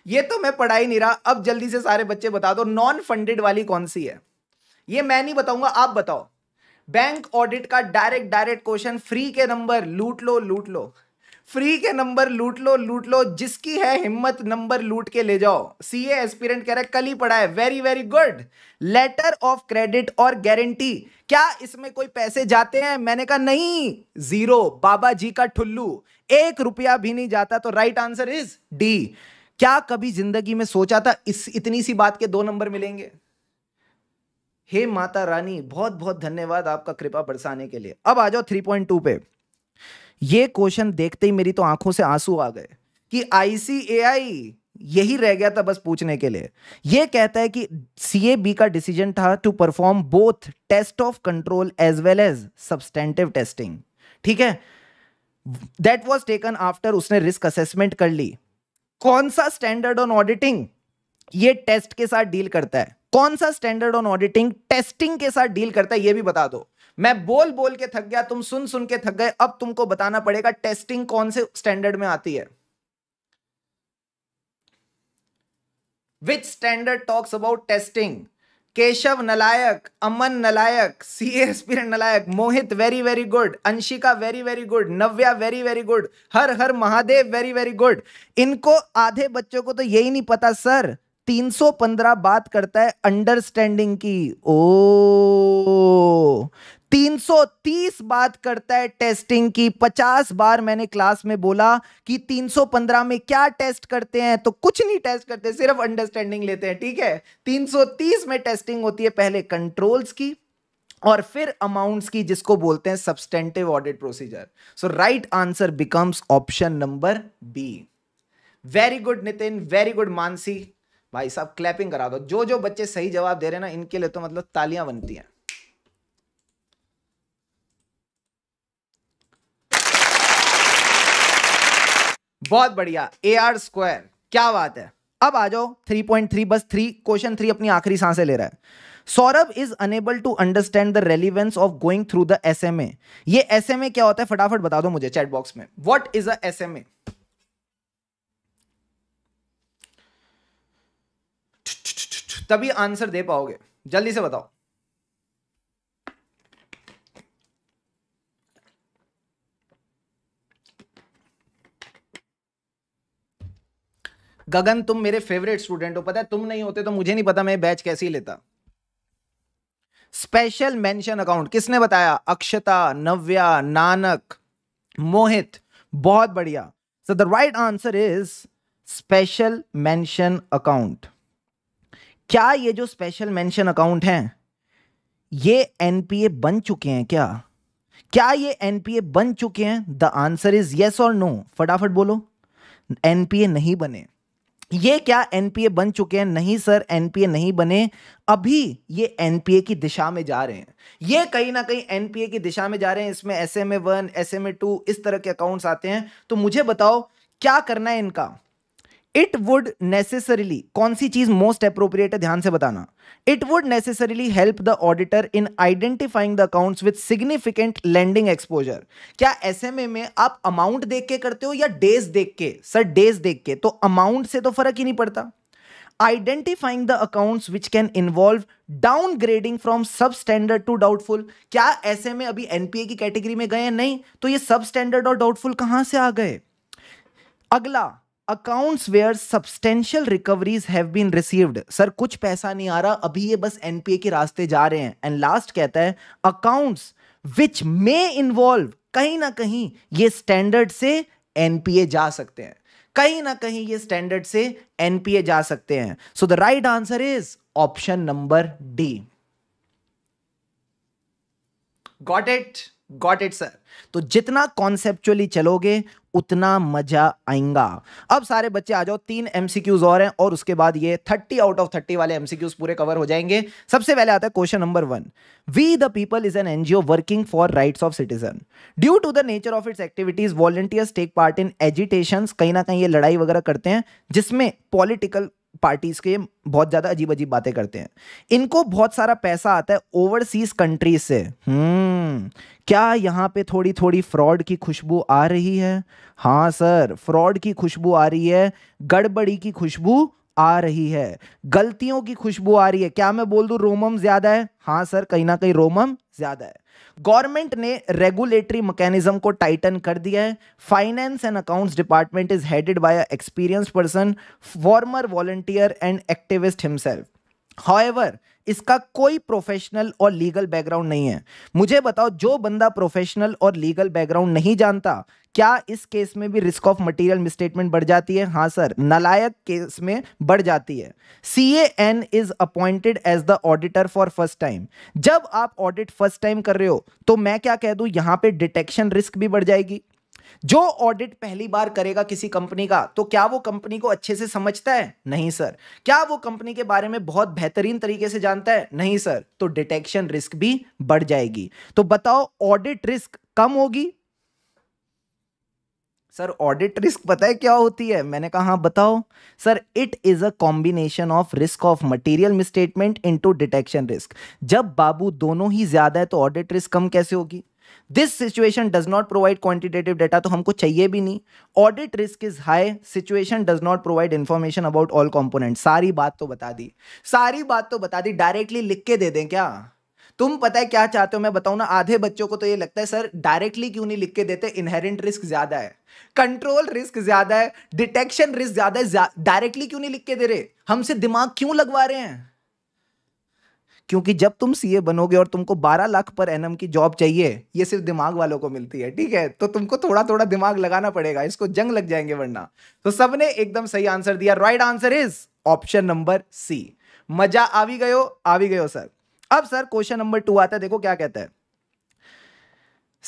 ये तो मैं पढ़ा ही नहीं रहा अब जल्दी से सारे बच्चे बता दो नॉन फंडेड वाली कौन सी है ये मैं नहीं बताऊंगा आप बताओ बैंक ऑडिट का डायरेक्ट डायरेक्ट क्वेश्चन फ्री के नंबर लूट लो लूट लो फ्री के नंबर लूट लो लूट लो जिसकी है हिम्मत नंबर लूट के ले जाओ सी एस्पिरेंट कह रहा है कल ही पढ़ा है very very good letter of credit और गारंटी क्या इसमें कोई पैसे जाते हैं मैंने कहा नहीं जीरो बाबा जी का ठुल्लू एक रुपया भी नहीं जाता तो राइट आंसर इज डी क्या कभी जिंदगी में सोचा था इस इतनी सी बात के दो नंबर मिलेंगे हे माता रानी बहुत बहुत धन्यवाद आपका कृपा बरसाने के लिए अब आ जाओ थ्री पे ये क्वेश्चन देखते ही मेरी तो आंखों से आंसू आ गए कि आईसीएआई यही रह गया था बस पूछने के लिए यह कहता है कि सीएबी का डिसीजन था to perform both test of control as well as substantive testing ठीक है दैट वॉज टेकन आफ्टर उसने रिस्क असेसमेंट कर ली कौन सा स्टैंडर्ड ऑन ऑडिटिंग ये टेस्ट के साथ डील करता है कौन सा स्टैंडर्ड ऑन ऑडिटिंग टेस्टिंग के साथ डील करता है ये भी बता दो मैं बोल बोल के थक गया तुम सुन सुन के थक गए अब तुमको बताना पड़ेगा टेस्टिंग कौन से स्टैंडर्ड में आती है which standard talks about testing Keshav नलायक अमन नलायक सी पी नलायक Mohit very very good Anshika very very good Navya very very good Har Har Mahadev very very good इनको आधे बच्चों को तो यही नहीं पता सर 315 बात करता है अंडरस्टैंडिंग की ओ 330 बात करता है टेस्टिंग की 50 बार मैंने क्लास में बोला कि 315 में क्या टेस्ट करते हैं तो कुछ नहीं टेस्ट करते सिर्फ अंडरस्टैंडिंग लेते हैं ठीक है 330 में टेस्टिंग होती है पहले कंट्रोल्स की और फिर अमाउंट्स की जिसको बोलते हैं substantive audit procedure so right answer becomes option number B very good Nitin very good Mansi भाई साहब क्लैपिंग करा दो जो जो बच्चे सही जवाब दे रहे हैं ना इनके लिए तो मतलब तालियां बनती हैं बहुत बढ़िया ए आर स्क्वायर क्या बात है अब आ जाओ थ्री पॉइंट थ्री बस थ्री क्वेश्चन थ्री अपनी आखिरी सांसें ले रहा है Saurabh is unable to understand the relevance of going through the S M A ये एस एम ए क्या होता है फटाफट बता दो मुझे चैट बॉक्स में what is S M A तभी आंसर दे पाओगे जल्दी से बताओ गगन तुम मेरे फेवरेट स्टूडेंट हो पता है तुम नहीं होते तो मुझे नहीं पता मैं बैच कैसे ही लेता स्पेशल मेंशन अकाउंट किसने बताया अक्षता नव्या नानक मोहित बहुत बढ़िया so the right answer is special mention account क्या ये जो स्पेशल मेंशन अकाउंट हैं ये एनपीए बन चुके हैं क्या क्या ये एनपीए बन चुके हैं द आंसर इज येस और नो फटाफट बोलो एनपीए नहीं बने ये क्या एनपीए बन चुके हैं नहीं सर एनपीए नहीं बने अभी ये एनपीए की दिशा में जा रहे हैं ये कहीं ना कहीं एनपीए की दिशा में जा रहे हैं इसमें S M A one S M A two इस तरह के अकाउंट्स आते हैं तो मुझे बताओ क्या करना है इनका इट वुड नेसेसरीली कौन सी चीज मोस्ट अप्रोप्रिएट है ध्यान से बताना it would necessarily help the auditor in identifying the account with significant lending exposure क्या एस एम ए में आप अमाउंट देख के करते हो या डेज देख के सर डेज देख के तो अमाउंट से तो फर्क ही नहीं पड़ता identifying the account which can involve downgrading from substandard to doubtful क्या ऐसे में अभी एनपीए की कैटेगरी में गए नहीं तो ये सब स्टैंडर्ड और डाउटफुल कहां से आ गए अगला accounts where substantial recoveries have been received sir कुछ पैसा नहीं आ रहा अभी ये बस एनपीए के रास्ते जा रहे हैं एंड लास्ट कहता है अकाउंट्स विच मे इन्वॉल्व कहीं ना कहीं ये स्टैंडर्ड से एनपीए जा सकते हैं कहीं ना कहीं ये स्टैंडर्ड से एनपीए जा सकते हैं so the right answer is option number D got it got it sir तो जितना कॉन्सेप्चुअली चलोगे उतना मजा आएगा अब सारे बच्चे आ जाओ तीन एमसीक्यूज और हैं और उसके बाद ये थर्टी आउट ऑफ थर्टी वाले एमसीक्यूज पूरे कवर हो जाएंगे सबसे पहले आता है question number one we the people is an NGO working for rights of citizen due to the nature of its activities volunteers take part in agitation कहीं ना कहीं ये लड़ाई वगैरह करते हैं जिसमें पॉलिटिकल पार्टीज के बहुत ज़्यादा अजीब अजीब बातें करते हैं इनको बहुत सारा पैसा आता है ओवरसीज कंट्रीज से हम्म क्या यहाँ पे थोड़ी थोड़ी फ्रॉड की खुशबू आ रही है हाँ सर फ्रॉड की खुशबू आ रही है गड़बड़ी की खुशबू आ रही है गलतियों की खुशबू आ रही है क्या मैं बोल दू रोमम ज़्यादा है हाँ सर कहीं ना कहीं रोमम ज़्यादा है गवर्नमेंट ने रेगुलेटरी मैकेनिज्म को टाइटन कर दिया है finance and accounts department is headed by experience person former volunteer and activist himself however इसका कोई प्रोफेशनल और लीगल बैकग्राउंड नहीं है मुझे बताओ जो बंदा प्रोफेशनल और लीगल बैकग्राउंड नहीं जानता क्या इस केस में भी रिस्क ऑफ मटेरियल मिसस्टेटमेंट बढ़ जाती है हाँ सर नलायक केस में बढ़ जाती है C N is appointed as the auditor for first time जब आप ऑडिट फर्स्ट टाइम कर रहे हो तो मैं क्या कह दू यहां पे डिटेक्शन रिस्क भी बढ़ जाएगी जो ऑडिट पहली बार करेगा किसी कंपनी का तो क्या वो कंपनी को अच्छे से समझता है नहीं सर क्या वो कंपनी के बारे में बहुत बेहतरीन तरीके से जानता है नहीं सर तो डिटेक्शन रिस्क भी बढ़ जाएगी तो बताओ ऑडिट रिस्क कम होगी सर ऑडिट रिस्क पता है क्या होती है मैंने कहा हाँ बताओ sir it is a combination of risk of material misstatement into detection risk जब बाबू दोनों ही ज़्यादा है तो ऑडिट रिस्क कम कैसे होगी this situation does not provide quantitative data तो हमको चाहिए भी नहीं audit risk is high situation does not provide information about all component सारी बात तो बता दी सारी बात तो बता दी डायरेक्टली लिख के दे दें क्या तुम पता है क्या चाहते हो मैं बताऊं ना आधे बच्चों को तो ये लगता है सर डायरेक्टली क्यों नहीं लिख के देते इनहेरेंट रिस्क ज्यादा है कंट्रोल रिस्क ज्यादा है डिटेक्शन रिस्क ज्यादा है डायरेक्टली क्यों नहीं लिख के दे रहे हमसे दिमाग क्यों लगवा रहे हैं क्योंकि जब तुम सीए बनोगे और तुमको 12 लाख पर एनएम की जॉब चाहिए ये सिर्फ दिमाग वालों को मिलती है ठीक है तो तुमको थोड़ा थोड़ा दिमाग लगाना पड़ेगा इसको जंग लग जाएंगे वरना तो सबने एकदम सही आंसर दिया right answer is option number C मजा आ भी गयो आ भी गयो सर अब सर क्वेश्चन नंबर टू आता है देखो क्या कहता है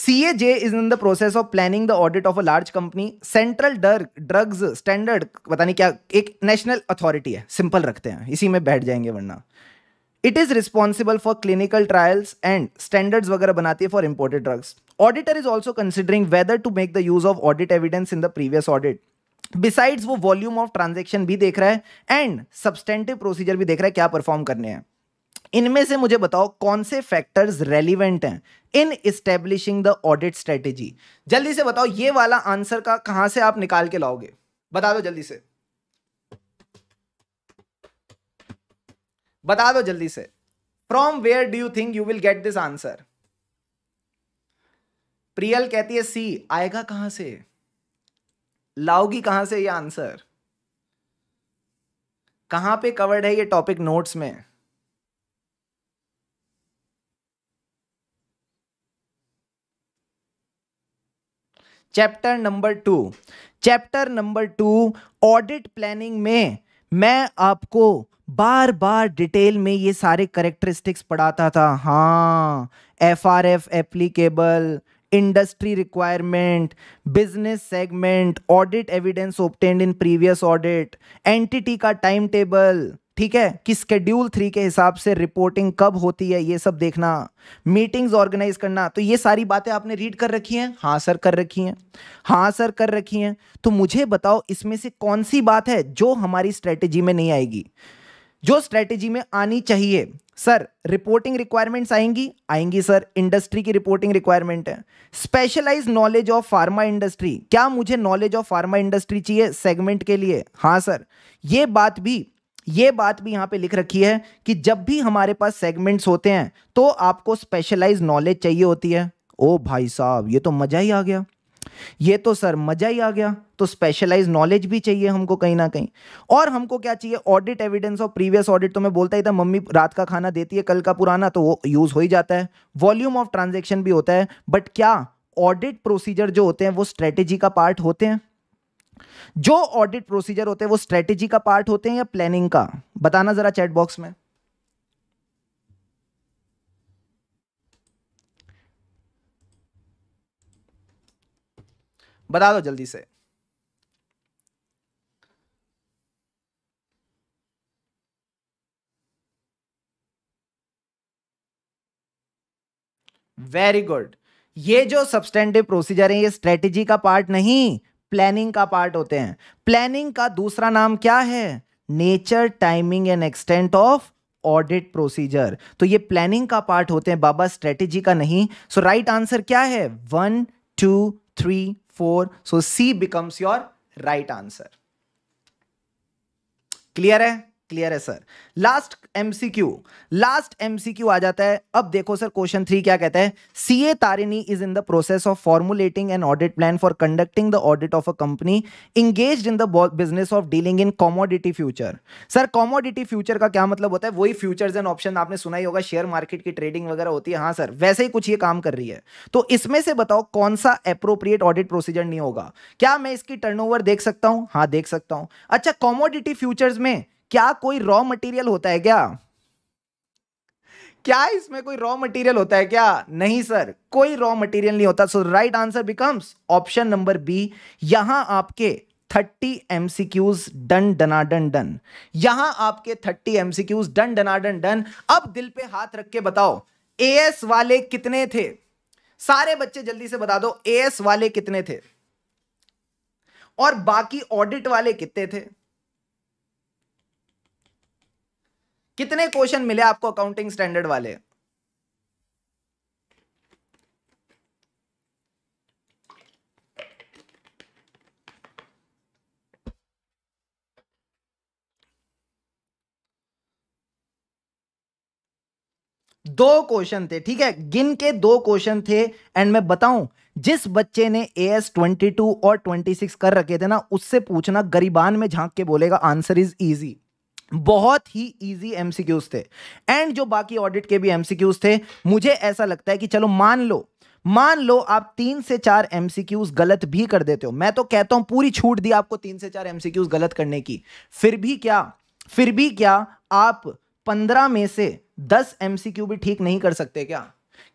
CAJ is in the process of planning the audit of a large company central Drug drugs standard पता नहीं क्या एक नेशनल अथॉरिटी है सिंपल रखते हैं इसी में बैठ जाएंगे वरना it is responsible for clinical trials and standards वगैरह बनाती है for imported drugs auditor is also considering whether to make the use of audit evidence in the previous audit besides वो वॉल्यूम ऑफ ट्रांजेक्शन भी देख रहा है and substantive procedure भी देख रहा है क्या परफॉर्म करने हैं इनमें से मुझे बताओ कौन से फैक्टर्स रेलिवेंट हैं in establishing the audit strategy जल्दी से बताओ ये वाला आंसर का कहां से आप निकाल के लाओगे बता दो जल्दी से बता दो जल्दी से from where do you think you will get this answer Priyal कहती है सी आएगा कहां से लाओगी कहां से ये आंसर कहां पे कवर्ड है ये टॉपिक नोट्स में chapter number two chapter number two audit planning में मैं आपको बार बार डिटेल में ये सारे करेक्टरिस्टिक्स पढ़ाता था हाँ F R F applicable industry requirement business segment audit evidence obtained in previous audit entity का टाइम टेबल ठीक है कि स्केड्यूल थ्री के हिसाब से रिपोर्टिंग कब होती है ये सब देखना मीटिंग्स ऑर्गेनाइज करना तो ये सारी बातें आपने रीड कर रखी हैं हाँ सर कर रखी हैं हाँ सर कर रखी हैं तो मुझे बताओ इसमें से कौन सी बात है जो हमारी स्ट्रेटेजी में नहीं आएगी जो स्ट्रेटेजी में आनी चाहिए सर रिपोर्टिंग रिक्वायरमेंट्स आएंगी आएंगी सर इंडस्ट्री की रिपोर्टिंग रिक्वायरमेंट है specialise knowledge of pharma industry क्या मुझे नॉलेज ऑफ फार्मा इंडस्ट्री चाहिए सेगमेंट के लिए हाँ सर ये बात भी ये बात भी यहाँ पे लिख रखी है कि जब भी हमारे पास सेगमेंट्स होते हैं तो आपको स्पेशलाइज नॉलेज चाहिए होती है ओ भाई साहब ये तो मज़ा ही आ गया ये तो सर मज़ा ही आ गया तो स्पेशलाइज नॉलेज भी चाहिए हमको कहीं ना कहीं और हमको क्या चाहिए ऑडिट एविडेंस और प्रीवियस ऑडिट तो मैं बोलता ही था मम्मी रात का खाना देती है कल का पुराना तो वो यूज़ हो ही जाता है वॉल्यूम ऑफ ट्रांजेक्शन भी होता है बट क्या ऑडिट प्रोसीजर जो होते हैं वो स्ट्रेटेजी का पार्ट होते हैं जो ऑडिट प्रोसीजर होते हैं वो स्ट्रेटेजी का पार्ट होते हैं या प्लानिंग का बताना जरा चैट बॉक्स में बता दो जल्दी से वेरी गुड ये जो सब्सटेंटिव प्रोसीजर है ये स्ट्रेटेजी का पार्ट नहीं प्लानिंग का पार्ट होते हैं प्लानिंग का दूसरा नाम क्या है nature timing and extent of audit procedure तो ये प्लानिंग का पार्ट होते हैं बाबा स्ट्रेटेजी का नहीं सो राइट आंसर क्या है one two three four so C becomes your right answer clear है क्लियर है sir last MCQ last MCQ आ जाता है अब देखो सर क्वेश्चन थ्री क्या कहता है CA Tarini is in the process of formulating an audit plan for conducting the audit of a company engage in the business of dealing in commodity future sir commodity future का क्या मतलब होता है वही futures and option आपने सुना ही होगा share market की ट्रेडिंग वगैरह होती है हाँ सर वैसे ही कुछ ये काम कर रही है तो इसमें से बताओ कौन सा अप्रोप्रिएट ऑडिट प्रोसीजर नहीं होगा क्या मैं इसकी टर्नओवर देख सकता हूं हाँ देख सकता हूं अच्छा कॉमोडिटी फ्यूचर्स में क्या कोई रॉ मटेरियल होता है क्या क्या इसमें कोई रॉ मटेरियल होता है क्या नहीं सर कोई रॉ मटेरियल नहीं होता so right answer becomes option number B यहां आपके 30 एमसीक्यूज डन डनाडन डन यहां आपके 30 एमसीक्यूज डन डनाडन डन अब दिल पे हाथ रख के बताओ एस वाले कितने थे सारे बच्चे जल्दी से बता दो एस वाले कितने थे और बाकी ऑडिट वाले कितने थे कितने क्वेश्चन मिले आपको अकाउंटिंग स्टैंडर्ड वाले दो क्वेश्चन थे ठीक है गिन के दो क्वेश्चन थे एंड मैं बताऊं जिस बच्चे ने ए एस ट्वेंटी टू और ट्वेंटी सिक्स कर रखे थे ना उससे पूछना गरीबान में झांक के बोलेगा आंसर इज इजी बहुत ही इजी एमसीक्यूज थे एंड जो बाकी ऑडिट के भी एमसीक्यूज थे मुझे ऐसा लगता है कि चलो मान लो मान लो आप तीन से चार एमसीक्यूज गलत भी कर देते हो मैं तो कहता हूं पूरी छूट दी आपको तीन से चार एमसीक्यूज गलत करने की फिर भी क्या फिर भी क्या आप पंद्रह में से दस एमसीक्यू भी ठीक नहीं कर सकते क्या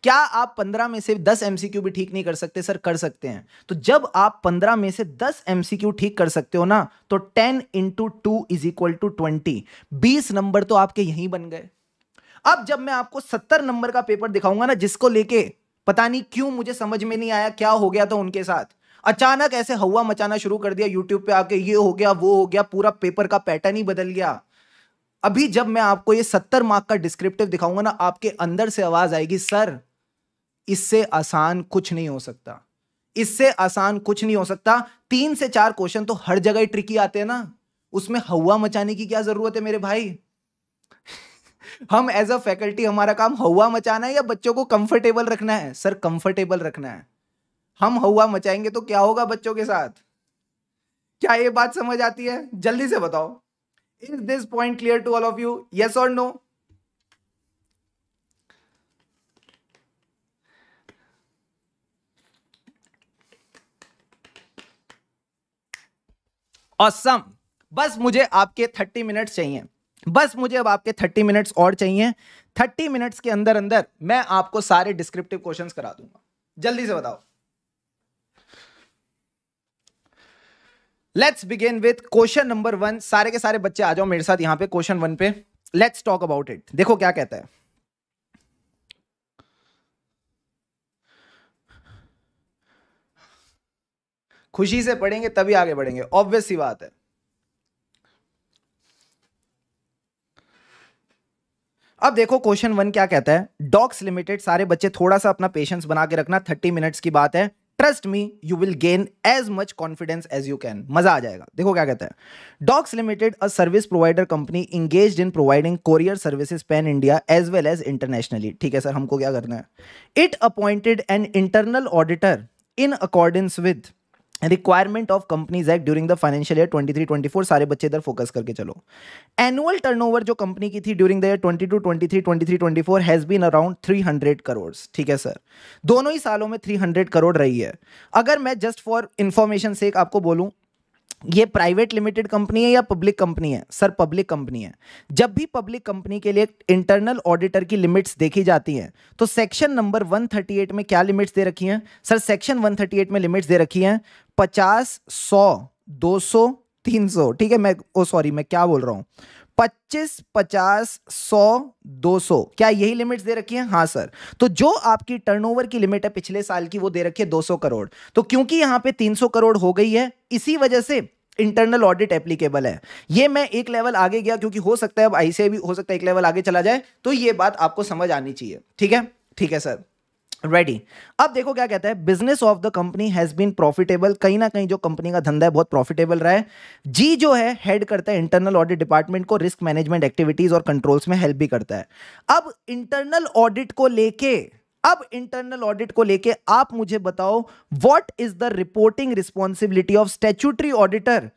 क्या आप पंद्रह में से दस एमसीक्यू भी ठीक नहीं कर सकते सर कर सकते हैं तो जब आप पंद्रह में से दस एमसीक्यू ठीक कर सकते हो ना तो ten into two is equal to twenty बीस नंबर तो आपके यहीं बन गए अब जब मैं आपको सत्तर नंबर का पेपर दिखाऊंगा ना जिसको लेके पता नहीं क्यों मुझे समझ में नहीं आया क्या हो गया था उनके साथ अचानक ऐसे हवा मचाना शुरू कर दिया यूट्यूब पे आके ये हो गया वो हो गया पूरा पेपर का पैटर्न ही बदल गया अभी जब मैं आपको ये सत्तर मार्क का डिस्क्रिप्टिव दिखाऊंगा ना आपके अंदर से आवाज आएगी सर इससे आसान कुछ नहीं हो सकता इससे आसान कुछ नहीं हो सकता तीन से चार क्वेश्चन तो हर जगह ही ट्रिकी आते हैं ना उसमें हवा मचाने की क्या जरूरत है मेरे भाई (laughs) हम एज अ फैकल्टी हमारा काम हवा मचाना है या बच्चों को कंफर्टेबल रखना है सर कंफर्टेबल रखना है हम हवा मचाएंगे तो क्या होगा बच्चों के साथ क्या ये बात समझ आती है जल्दी से बताओ is this point clear to all of you yes और नो ऑसम बस मुझे आपके थर्टी मिनट्स चाहिए बस मुझे अब आपके थर्टी मिनट्स और चाहिए थर्टी मिनट्स के अंदर अंदर मैं आपको सारे डिस्क्रिप्टिव क्वेश्चंस करा दूंगा जल्दी से बताओ let's begin with question number one सारे के सारे बच्चे आ जाओ मेरे साथ यहां पे क्वेश्चन वन पे लेट्स टॉक अबाउट इट देखो क्या कहता है खुशी से पढ़ेंगे तभी आगे बढ़ेंगे ऑब्वियस सी बात है अब देखो क्वेश्चन वन क्या कहता है डॉक्स लिमिटेड सारे बच्चे थोड़ा सा अपना पेशेंस बना के रखना थर्टी मिनट्स की बात है trust me you will gain as much confidence as you can मजा आ जाएगा देखो क्या कहता है docs limited a service provider company engage in providing courier services pan India as well as internationally ठीक है सर हमको क्या करना है it appointed an internal auditor in accordance with requirement of companies act during the financial year 23-24 सारे बच्चे इधर focus करके चलो एनुअल टर्नओवर जो कंपनी की थी during the year 22 23 23 24 has been around 300 crore ठीक है सर दोनों ही सालों में 300 करोड़ रही है अगर मैं जस्ट फॉर इन्फॉर्मेशन से आपको बोलूं ये प्राइवेट लिमिटेड कंपनी है या पब्लिक कंपनी है सर पब्लिक कंपनी है जब भी पब्लिक कंपनी के लिए इंटरनल ऑडिटर की लिमिट्स देखी जाती हैं तो सेक्शन नंबर 138 में क्या लिमिट्स दे रखी हैं सर सेक्शन 138 में लिमिट्स दे रखी हैं 50 100 200 300 ठीक है मैं ओ सॉरी मैं क्या बोल रहा हूँ पच्चीस पचास सौ दो सौ क्या यही लिमिट्स दे रखी है हाँ सर तो जो आपकी टर्नओवर की लिमिट है पिछले साल की वो दे रखी है दो सौ करोड़ तो क्योंकि यहां पे तीन सौ करोड़ हो गई है इसी वजह से इंटरनल ऑडिट एप्लीकेबल है ये मैं एक लेवल आगे गया क्योंकि हो सकता है अब आईसीआई भी हो सकता है एक लेवल आगे चला जाए तो ये बात आपको समझ आनी चाहिए ठीक है ठीक है सर रेडी अब देखो क्या कहता है business of the company has been profitable कहीं ना कहीं जो कंपनी का धंधा है बहुत प्रॉफिटेबल रहा है जी जो है हेड करता है इंटरनल ऑडिट डिपार्टमेंट को रिस्क मैनेजमेंट एक्टिविटीज और कंट्रोल्स में हेल्प भी करता है अब इंटरनल ऑडिट को लेके अब इंटरनल ऑडिट को लेके आप मुझे बताओ what is the reporting responsibility of statutory auditor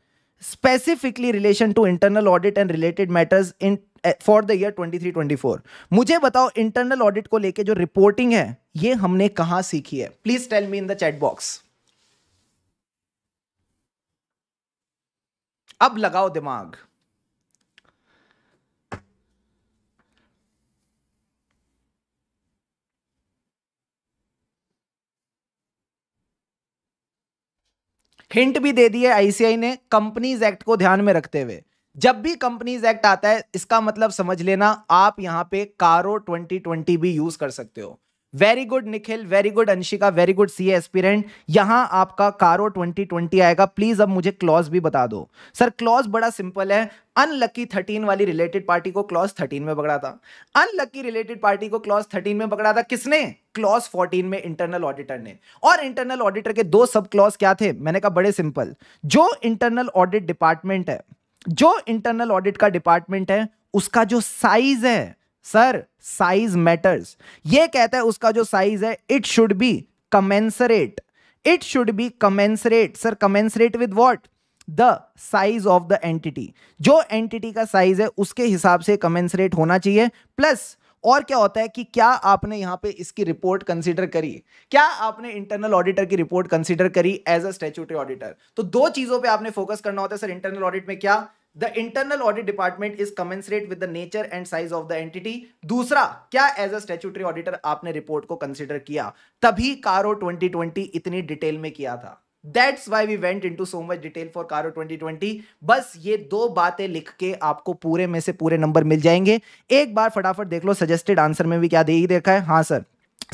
specifically relation to internal audit and related matters in for the year 23-24 मुझे बताओ इंटरनल ऑडिट को लेके जो रिपोर्टिंग है ये हमने कहां सीखी है please tell me in the chat box अब लगाओ दिमाग हिंट भी दे दिए आईसीआई ने कंपनीज एक्ट को ध्यान में रखते हुए जब भी कंपनीज एक्ट आता है इसका मतलब समझ लेना आप यहां पे कारो 2020 भी यूज कर सकते हो very good Nikhil very good Anshika very good C aspirant यहां आपका कारो 2020 आएगा प्लीज अब मुझे क्लॉज भी बता दो सर क्लॉज बड़ा सिंपल है अनलकी थर्टीन वाली रिलेटेड पार्टी को क्लॉज थर्टीन में पकड़ा था अनलकी रिलेटेड पार्टी को क्लॉज थर्टीन में पकड़ा था किसने क्लॉज फोर्टीन में इंटरनल ऑडिटर ने और इंटरनल ऑडिटर के दो सब क्लॉज क्या थे मैंने कहा बड़े सिंपल जो इंटरनल ऑडिट डिपार्टमेंट है जो इंटरनल ऑडिट का डिपार्टमेंट है उसका जो साइज है सर साइज मैटर्स ये कहता है उसका जो साइज है it should be commensurate it should be commensurate sir commensurate with what the size of the entity जो एंटिटी का साइज है उसके हिसाब से कमेंसरेट होना चाहिए प्लस और क्या होता है कि क्या आपने यहां पे इसकी रिपोर्ट कंसिडर करी क्या आपने इंटरनल ऑडिटर की रिपोर्ट कंसिडर करी एज अ स्टेचुटरी ऑडिटर तो दो चीजों पे आपने फोकस करना होता है सर इंटरनल ऑडिट में क्या the internal audit department is commensurate with the nature and size of the entity दूसरा क्या एज अ स्टेचुटरी ऑडिटर आपने रिपोर्ट को कंसिडर किया तभी कारो ट्वेंटी इतनी डिटेल में किया था that's why we went into so much detail for CARO 2020 बस ये दो बातें लिख के आपको पूरे में से पूरे नंबर मिल जाएंगे एक बार फटाफट देख लो सजेस्टेड आंसर में भी क्या दे ही देखा है हाँ सर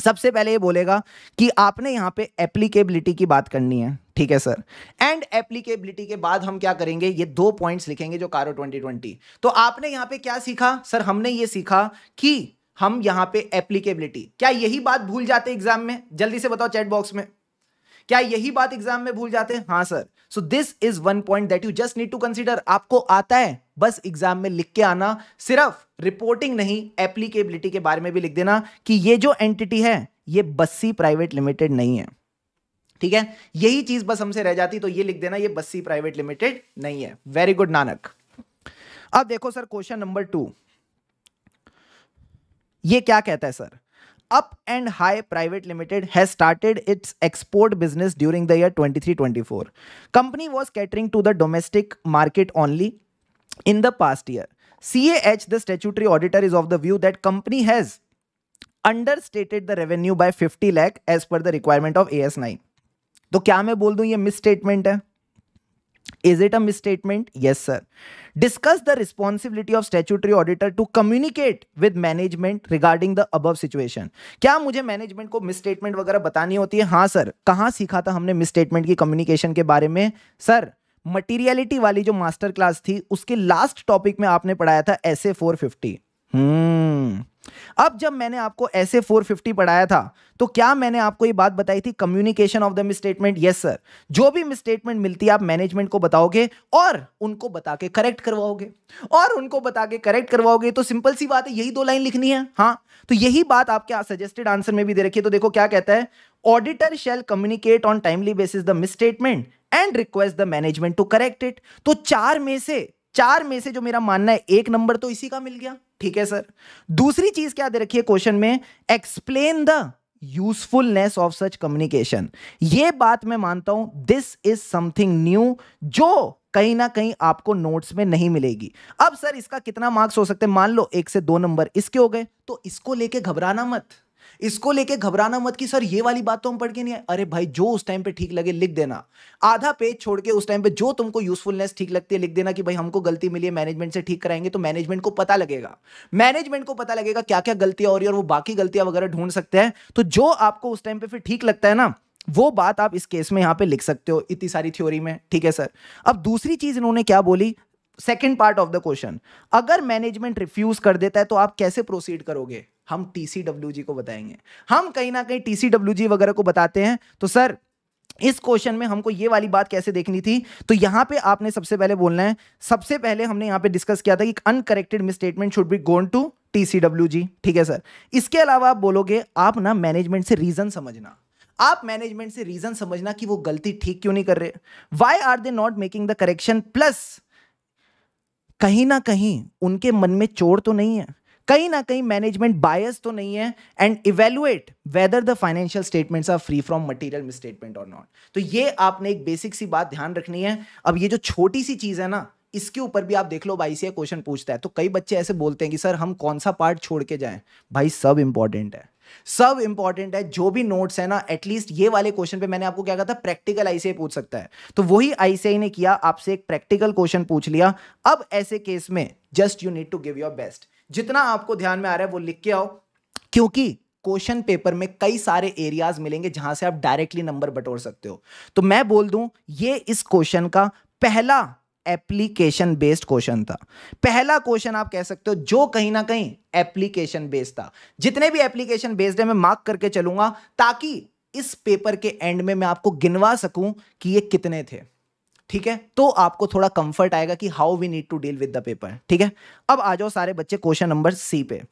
सबसे पहले ये बोलेगा कि आपने यहाँ पे एप्लीकेबिलिटी की बात करनी है ठीक है सर एंड एप्लीकेबिलिटी के बाद हम क्या करेंगे ये दो पॉइंट्स लिखेंगे जो कारो 2020 तो आपने यहाँ पे क्या सीखा सर हमने ये सीखा कि हम यहाँ पे एप्लीकेबिलिटी क्या यही बात भूल जाते एग्जाम में जल्दी से बताओ चैट बॉक्स में क्या यही बात एग्जाम में भूल जाते हैं हाँ sir so this is one point that you just need to consider आपको आता है बस एग्जाम में लिख के आना सिर्फ रिपोर्टिंग नहीं एप्लीकेबिलिटी के बारे में भी लिख देना कि ये जो एंटिटी है ये बस्सी प्राइवेट लिमिटेड नहीं है ठीक है यही चीज बस हमसे रह जाती तो ये लिख देना ये बस्सी प्राइवेट लिमिटेड नहीं है वेरी गुड नानक अब देखो सर क्वेश्चन नंबर टू ये क्या कहता है sir up and high private limited has started its export business during the year 23-24 company was catering to the domestic market only in the past year C H the statutory auditor is of the view that company has understated the revenue by fifty lakh as per the requirement of A S AS nine तो क्या मैं बोल दूं ये misstatement है Is it a misstatement? Yes, sir. Discuss the responsibility of statutory auditor to communicate with management regarding the above situation. क्या मुझे management को मिसस्टेटमेंट वगैरह बतानी होती है हाँ सर कहाँ सीखा था हमने मिसस्टेटमेंट की कम्युनिकेशन के बारे में सर मटेरियलिटी वाली जो मास्टर क्लास थी उसके लास्ट टॉपिक में आपने पढ़ाया था S A four fifty hmm अब जब मैंने आपको ऐसे 450 पढ़ाया था तो क्या मैंने आपको ये बात बताई थी communication of the misstatement yes sir जो भी मिसस्टेटमेंट मिलती है आप मैनेजमेंट को बताओगे और उनको बता के करेक्ट करवाओगे और उनको बता के करेक्ट करवाओगे तो सिंपल सी बात है यही दो लाइन लिखनी है हाँ तो यही बात आपके सजेस्टेड आंसर में भी दे रखिए तो देखो क्या कहता है auditor shall communicate on timely basis the misstatement and request the management to correct it तो चार में से चार में से जो मेरा मानना है एक नंबर तो इसी का मिल गया ठीक है सर दूसरी चीज क्या दे रखी है क्वेश्चन में explain the usefulness of such communication ये बात मैं मानता हूं दिस इज समथिंग न्यू जो कहीं ना कहीं आपको नोट्स में नहीं मिलेगी अब सर इसका कितना मार्क्स हो सकते हैं मान लो एक से दो नंबर इसके हो गए तो इसको लेके घबराना मत इसको लेके घबराना मत कि सर ये वाली बात तो हम पढ़ के नहीं अरे भाई जो उस टाइम पे ठीक लगे लिख देना आधा पेज छोड़ के उस टाइम पे जो तुमको यूजफुलनेस ठीक लगती है लिख देना कि भाई हमको गलती मिली है मैनेजमेंट से ठीक कराएंगे तो मैनेजमेंट को पता लगेगा मैनेजमेंट को पता लगेगा क्या क्या गलतियां हो रही है और वो बाकी गलतियां वगैरह ढूंढ सकते हैं तो जो आपको उस टाइम पे फिर ठीक लगता है ना वो बात आप इस केस में यहां पे लिख सकते हो इतनी सारी थ्योरी में ठीक है सर अब दूसरी चीज इन्होंने क्या बोली second part of the question अगर मैनेजमेंट रिफ्यूज कर देता है तो आप कैसे प्रोसीड करोगे हम टीसीडब्ल्यू जी को बताएंगे हम कहीं ना कहीं टीसीडब्ल्यू जी वगैरह को बताते हैं तो सर इस क्वेश्चन में हमको ये वाली बात कैसे देखनी थी तो यहां पे आपने सबसे पहले बोलना है सबसे पहले हमने यहां पे डिस्कस किया था कि uncorrected misstatement should be gone to TCW G ठीक है सर इसके अलावा आप बोलोगे आप ना मैनेजमेंट से रीजन समझना आप मैनेजमेंट से रीजन समझना कि वो गलती ठीक क्यों नहीं कर रहे why are they not making the correction plus कहीं ना कहीं उनके मन में चोर तो नहीं है कहीं ना कहीं मैनेजमेंट बायस तो नहीं है and evaluate whether the financial statements are free from material misstatement और नॉट तो ये आपने एक बेसिक सी बात ध्यान रखनी है अब ये जो छोटी सी चीज़ है ना इसके ऊपर भी आप देख लो भाई से क्वेश्चन पूछता है तो कई बच्चे ऐसे बोलते हैं कि सर हम कौन सा पार्ट छोड़ के जाएं भाई सब इंपॉर्टेंट है सब इंपॉर्टेंट है जो भी नोट्स है ना एटलीस्ट ये वाले क्वेश्चन पे मैंने आपको क्या कहा था प्रैक्टिकल आईसीआई पूछ सकता है तो वही आईसीआई ने किया आपसे एक प्रैक्टिकल क्वेश्चन पूछ लिया अब ऐसे केस में just you need to give your best जितना आपको ध्यान में आ रहा है वो लिख के आओ क्योंकि क्वेश्चन पेपर में कई सारे एरियाज मिलेंगे जहां से आप डायरेक्टली नंबर बटोर सकते हो तो मैं बोल दूं ये इस क्वेश्चन का पहला एप्लीकेशन बेस्ड क्वेश्चन था पहला क्वेश्चन आप कह सकते हो जो कहीं ना कहीं एप्लीकेशन बेस्ड था जितने भी एप्लीकेशन बेस्ड है मैं मार्क करके चलूंगा ताकि इस पेपर के एंड में मैं आपको गिनवा सकूं कि ये कितने थे ठीक है तो आपको थोड़ा कंफर्ट आएगा कि how we need to deal with the paper ठीक है अब आ जाओ सारे बच्चे क्वेश्चन नंबर सी पे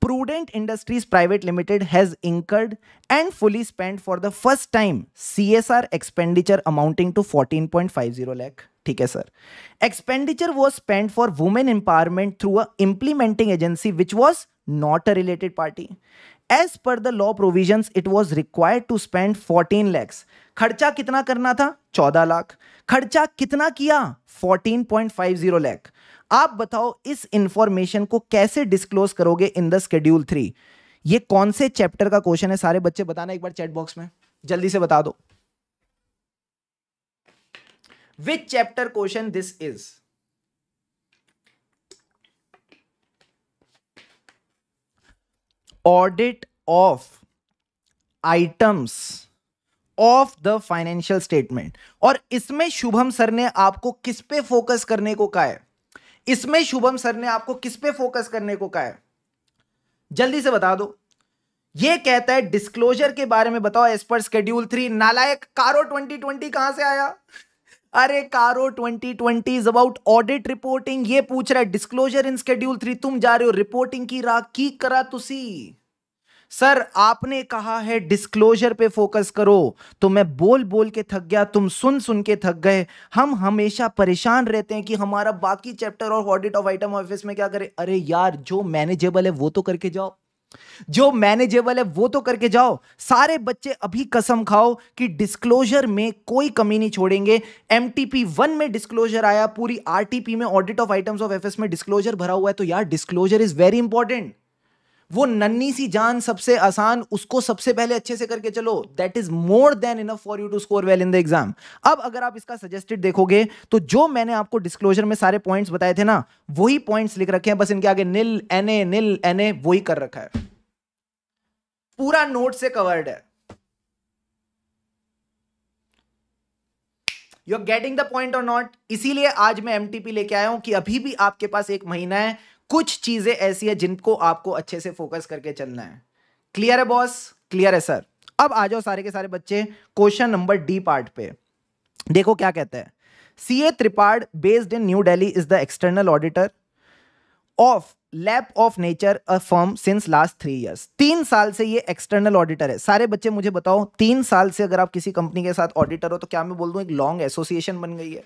prudent industries private limited has incurred and fully spend for the first time CSR expenditure amounting to 14.50 lakh ठीक है sir expenditure was spend for women empowerment through a implementing agency which was not a related party as per the law provision it was required to spend fourteen lakhs खर्चा कितना करना था चौदह लाख खर्चा कितना किया fourteen point five zero lakh आप बताओ इस इंफॉर्मेशन को कैसे डिस्क्लोज करोगे इन द स्केड्यूल थ्री ये कौन से चैप्टर का क्वेश्चन है सारे बच्चे बताना एक बार चैट बॉक्स में जल्दी से बता दो which chapter question this is audit of items of the financial statement और इसमें शुभम सर ने आपको किस पे फोकस करने को कहा है इसमें शुभम सर ने आपको किस पे फोकस करने को कहा है जल्दी से बता दो ये कहता है डिस्क्लोजर के बारे में बताओ एज पर स्केड्यूल थ्री नालायक कारो ट्वेंटी ट्वेंटी कहां से आया अरे कारो 2020 इज अबाउट ऑडिट रिपोर्टिंग ये पूछ रहा है डिस्क्लोजर इन स्केड्यूल थ्री तुम जा रहे हो रिपोर्टिंग की राह की करा तुसी सर आपने कहा है डिस्क्लोजर पे फोकस करो तो मैं बोल बोल के थक गया तुम सुन सुन के थक गए हम हमेशा परेशान रहते हैं कि हमारा बाकी चैप्टर और ऑडिट ऑफ आइटम ऑफिस में क्या करें अरे यार जो मैनेजेबल है वो तो करके जाओ जो मैनेजेबल है वो तो करके जाओ सारे बच्चे अभी कसम खाओ कि डिस्क्लोजर में कोई कमी नहीं छोड़ेंगे एम टी पी वन में डिस्क्लोजर आया पूरी आरटीपी में audit of items of F S में डिस्क्लोजर भरा हुआ है तो यार डिस्क्लोजर इज वेरी इंपॉर्टेंट वो नन्नी सी जान सबसे आसान उसको सबसे पहले अच्छे से करके चलो that is more than enough for you to score well in the exam अब अगर आप इसका सजेस्टेड देखोगे तो जो मैंने आपको डिस्क्लोजर में सारे पॉइंट्स बताए थे ना वही पॉइंट्स लिख रखे हैं बस इनके आगे निल N A nil N A वही कर रखा है पूरा नोट से कवर्ड है you are getting the point और नॉट इसीलिए आज मैं एम लेके आया हूं कि अभी भी आपके पास एक महीना है कुछ चीजें ऐसी है जिनको आपको अच्छे से फोकस करके चलना है क्लियर है बॉस क्लियर है सर अब आ जाओ सारे के सारे बच्चे क्वेश्चन नंबर डी पार्ट पे देखो क्या कहता है C A Tripad based in new Delhi is the external auditor of lab of nature a firm since last three years तीन साल से ये एक्सटर्नल ऑडिटर है सारे बच्चे मुझे बताओ तीन साल से अगर आप किसी कंपनी के साथ ऑडिटर हो तो क्या मैं बोल दूं एक लॉन्ग एसोसिएशन बन गई है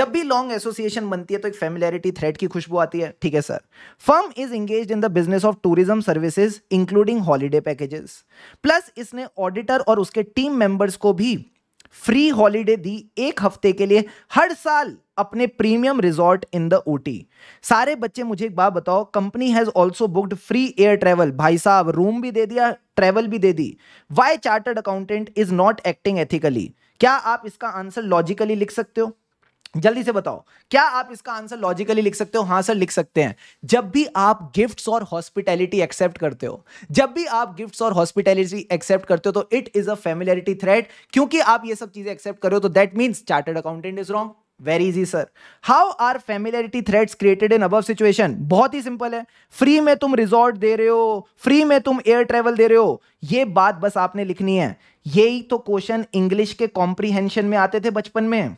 जब भी लॉन्ग एसोसिएशन बनती है तो एक फेमिलियरिटी थ्रेड की खुशबू आती है ठीक है sir firm is engage in the business of tourism services including holiday packages plus इसने ऑडिटर और उसके टीम मेंबर्स को भी फ्री हॉलीडे दी एक हफ्ते के लिए हर साल अपने premium resort in the Ooty सारे बच्चे मुझे एक बात बताओ company has also booked free air travel भाई साहब रूम भी दे दिया ट्रेवल भी दे दी why chartered accountant is not acting ethically क्या आप इसका आंसर लॉजिकली लिख सकते हो जल्दी से बताओ क्या आप इसका आंसर लॉजिकली लिख सकते हो हाँ सर लिख सकते हैं जब भी आप गिफ्ट्स और हॉस्पिटैलिटी एक्सेप्ट करते हो जब भी आप गिफ्ट्स और हॉस्पिटैलिटी एक्सेप्ट करते हो तो it is a familiarity threat क्योंकि आप ये सब चीजें एक्सेप्ट करो तो that means chartered accountant is wrong very easy sir how are familiarity threads created in above situation बहुत ही सिंपल है फ्री में तुम रिजॉर्ट दे रहे हो फ्री में तुम एयर ट्रेवल दे रहे हो ये बात बस आपने लिखनी है यही तो क्वेश्चन इंग्लिश के कॉम्प्रीहेंशन में आते थे बचपन में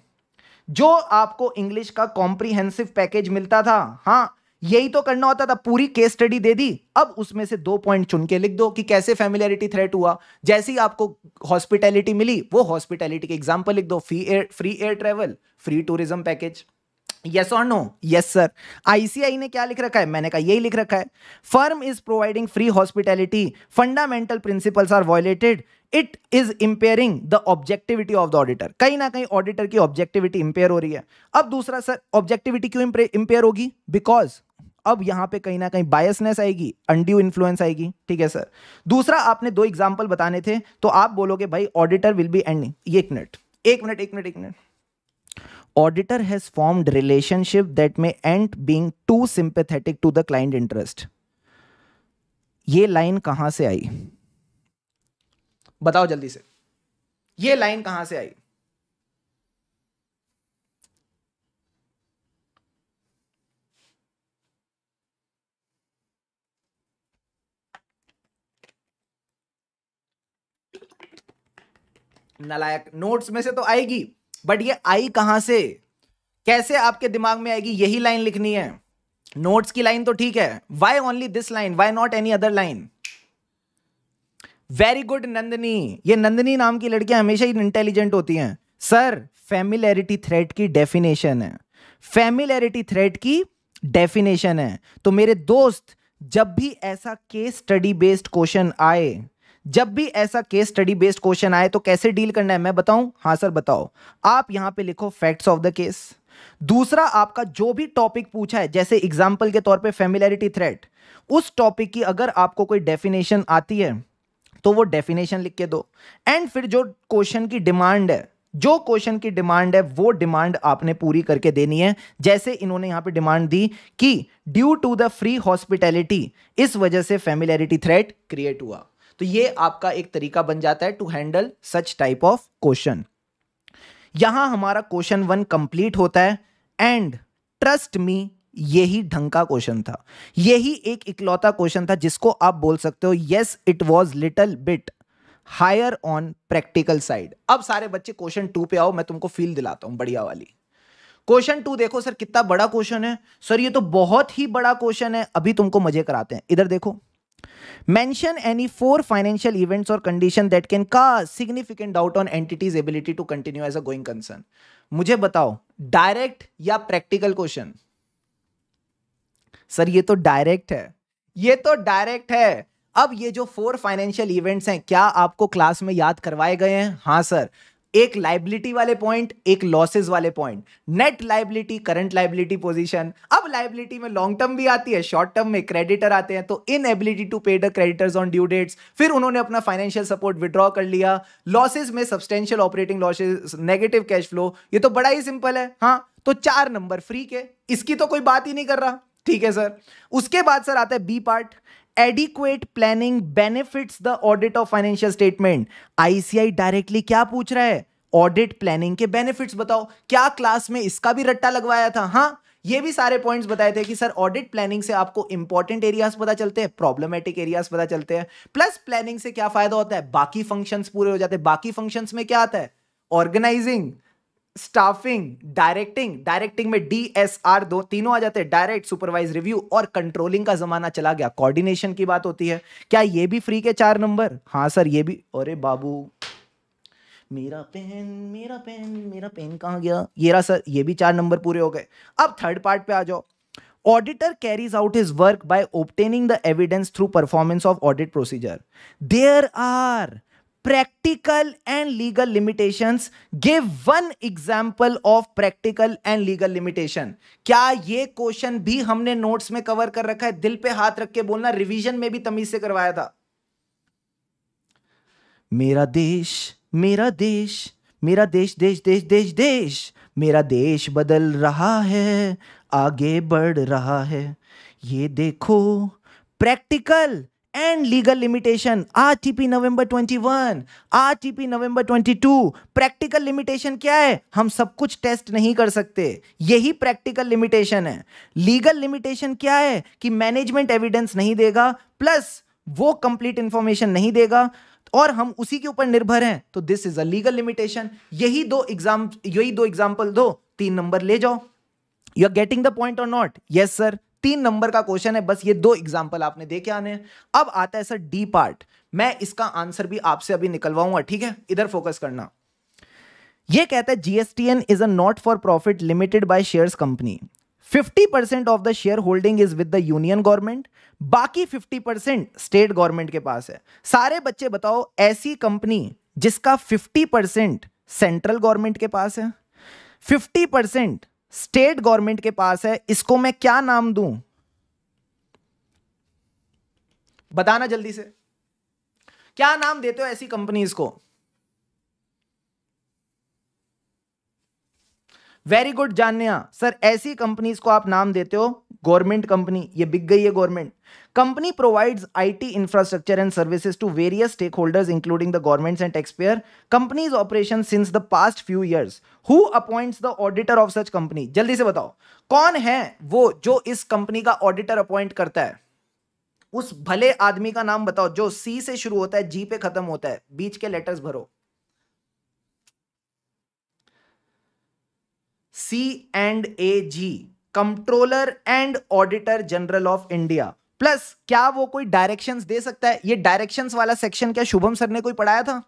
जो आपको इंग्लिश का कॉम्प्रीहेंसिव पैकेज मिलता था हाँ यही तो करना होता था पूरी केस स्टडी दे दी अब उसमें से दो पॉइंट चुन के लिख दो कि कैसे फैमिलियरिटी थ्रेट हुआ जैसे ही आपको हॉस्पिटैलिटी मिली वो हॉस्पिटैलिटी के एग्जाम्पल लिख दो free air free air travel free tourism package yes और नो यस सर आईसीआई ने क्या लिख रखा है मैंने कहा यही लिख रखा है firm is providing free hospitality fundamental principles are violated it is impairing the objectivity of the auditor कहीं ना कहीं ऑडिटर की ऑब्जेक्टिविटी इंपेयर हो रही है अब दूसरा सर ऑब्जेक्टिविटी क्यों इंपेयर होगी बिकॉज अब यहां पे कहीं ना कहीं बायसनेस आएगी अंडियो इन्फ्लुएंस आएगी ठीक है सर दूसरा आपने दो एग्जाम्पल बताने थे तो आप बोलोगे भाई ऑडिटर विल बी एंडिंग एक मिनट एक मिनट एक मिनट एक minute auditor has formed relationship that may end being too sympathetic to the client interest ये लाइन कहां से आई बताओ जल्दी से ये लाइन कहां से आई नलायक नोट्स में से तो आएगी बट ये आई कहां से कैसे आपके दिमाग में आएगी यही लाइन लिखनी है नोट्स की लाइन तो ठीक है why only this line why not any other line very good Nandini ये नंदनी नाम की लड़कियां हमेशा ही इंटेलिजेंट होती हैं सर फेमिलैरिटी थ्रेट की डेफिनेशन है फेमिलैरिटी थ्रेट की डेफिनेशन है तो मेरे दोस्त जब भी ऐसा केस स्टडी बेस्ड क्वेश्चन आए जब भी ऐसा केस स्टडी बेस्ड क्वेश्चन आए तो कैसे डील करना है मैं बताऊं हाँ सर बताओ आप यहां पे लिखो फैक्ट्स ऑफ द केस दूसरा आपका जो भी टॉपिक पूछा है जैसे एग्जाम्पल के तौर पे फेमिलैरिटी थ्रेट उस टॉपिक की अगर आपको कोई डेफिनेशन आती है तो वो डेफिनेशन लिख के दो एंड फिर जो क्वेश्चन की डिमांड है जो क्वेश्चन की डिमांड है वो डिमांड आपने पूरी करके देनी है जैसे इन्होंने यहां पे डिमांड दी कि due to the free hospitality इस वजह से फेमिलैरिटी थ्रेट क्रिएट हुआ तो ये आपका एक तरीका बन जाता है to handle such type of question यहां हमारा क्वेश्चन वन कंप्लीट होता है एंड ट्रस्ट मी यही ढंग का क्वेश्चन था यही एक इकलौता क्वेश्चन था जिसको आप बोल सकते हो yes it was little bit higher on practical side अब सारे बच्चे क्वेश्चन टू पे आओ मैं तुमको फील दिलाता हूं बढ़िया वाली क्वेश्चन टू देखो सर कितना बड़ा क्वेश्चन है सर ये तो बहुत ही बड़ा क्वेश्चन है अभी तुमको मजे कराते हैं इधर देखो mention any four financial events और कंडीशन दैट कैन का significant doubt on entities ability to continue as a going concern मुझे बताओ डायरेक्ट या प्रैक्टिकल क्वेश्चन सर ये तो डायरेक्ट है ये तो डायरेक्ट है अब ये जो फोर फाइनेंशियल इवेंट्स हैं क्या आपको क्लास में याद करवाए गए हैं हाँ सर एक लाइबिलिटी वाले पॉइंट एक लॉसेस वाले point net liability current liability position अब लाइबिलिटी में लॉन्ग टर्म भी आती है शॉर्ट टर्म में क्रेडिटर आते हैं तो inability to pay the creditors on due dates फिर उन्होंने अपना फाइनेंशियल सपोर्ट विड्रॉ कर लिया लॉसेज में substantial operating losses negative cash flow ये तो बड़ा ही सिंपल है हाँ तो चार नंबर फ्री के इसकी तो कोई बात ही नहीं कर रहा ठीक है सर उसके बाद सर आता है B part adequate planning benefits the audit of financial statement ICI directly क्या पूछ रहा है ऑडिट प्लानिंग के बेनिफिट्स बताओ क्या क्लास में इसका भी रट्टा लगवाया था हाँ ये भी सारे पॉइंट्स बताए थे कि सर ऑडिट प्लानिंग से आपको इंपॉर्टेंट एरियाज पता चलते हैं प्रॉब्लमेटिक एरियाज पता चलते हैं प्लस प्लानिंग से क्या फायदा होता है बाकी फंक्शंस पूरे हो जाते हैं बाकी फंक्शंस में क्या आता है ऑर्गेनाइजिंग स्टाफिंग डायरेक्टिंग डायरेक्टिंग में डी एस आर दो तीनों आ जाते हैं डायरेक्ट सुपरवाइज रिव्यू और कंट्रोलिंग का जमाना चला गया कोऑर्डिनेशन की बात होती है क्या ये भी फ्री के चार नंबर हाँ सर ये भी अरे बाबू मेरा पेन मेरा पेन मेरा पेन कहाँ गया ये रहा सर ये भी चार नंबर पूरे हो गए अब थर्ड पार्ट पे आ जाओ auditor carries out his work by obtaining the evidence through performance of audit procedure there are practical and legal limitation give one example of practical and legal limitation क्या ये question भी हमने notes में cover कर रखा है दिल पे हाथ रख के बोलना रिविजन में भी तमीज से करवाया था मेरा देश मेरा देश मेरा देश देश देश देश देश मेरा देश बदल रहा है आगे बढ़ रहा है ये देखो practical and limitation R T P November T P November two practical limitation क्या है हम सब कुछ टेस्ट नहीं कर सकते यही प्रैक्टिकल लिमिटेशन है लीगल लिमिटेशन क्या है कि मैनेजमेंट एविडेंस नहीं देगा प्लस वो कंप्लीट इंफॉर्मेशन नहीं देगा और हम उसी के ऊपर निर्भर हैं तो this is a legal limitation यही दो एग्जाम यही दो एग्जाम्पल दो तीन नंबर ले जाओ you are getting the point और नॉट यस सर तीन नंबर का क्वेश्चन है बस ये दो एग्जाम्पल आपने देखे आने अब आता है सर डी पार्ट मैं इसका आंसर भी आपसे अभी निकलवाऊंगा ठीक है इधर फोकस करना ये कहता है GSTN is a not for profit limited by shares company 50% percent of the share holding is with the union government बाकी 50% परसेंट स्टेट गवर्नमेंट के पास है सारे बच्चे बताओ ऐसी कंपनी जिसका 50% परसेंट सेंट्रल गवर्नमेंट के पास है 50% परसेंट स्टेट गवर्नमेंट के पास है इसको मैं क्या नाम दू बताना जल्दी से क्या नाम देते हो ऐसी कंपनीज को वेरी गुड जानिया सर ऐसी कंपनीज को आप नाम देते हो गवर्नमेंट कंपनी ये बिक गई है government Company provides IT infrastructure and services to various stakeholders including the governments and taxpayer. Company's operations since the past few years. Who appoints the auditor of such company? जल्दी से बताओ कौन है वो जो इस कंपनी का ऑडिटर अपॉइंट करता है उस भले आदमी का नाम बताओ जो सी से शुरू होता है जी पे खत्म होता है बीच के लेटर्स भरो C and A G controller and auditor general of India plus क्या वो कोई डायरेक्शंस दे सकता है ये डायरेक्शंस वाला सेक्शन क्या शुभम सर ने कोई पढ़ाया था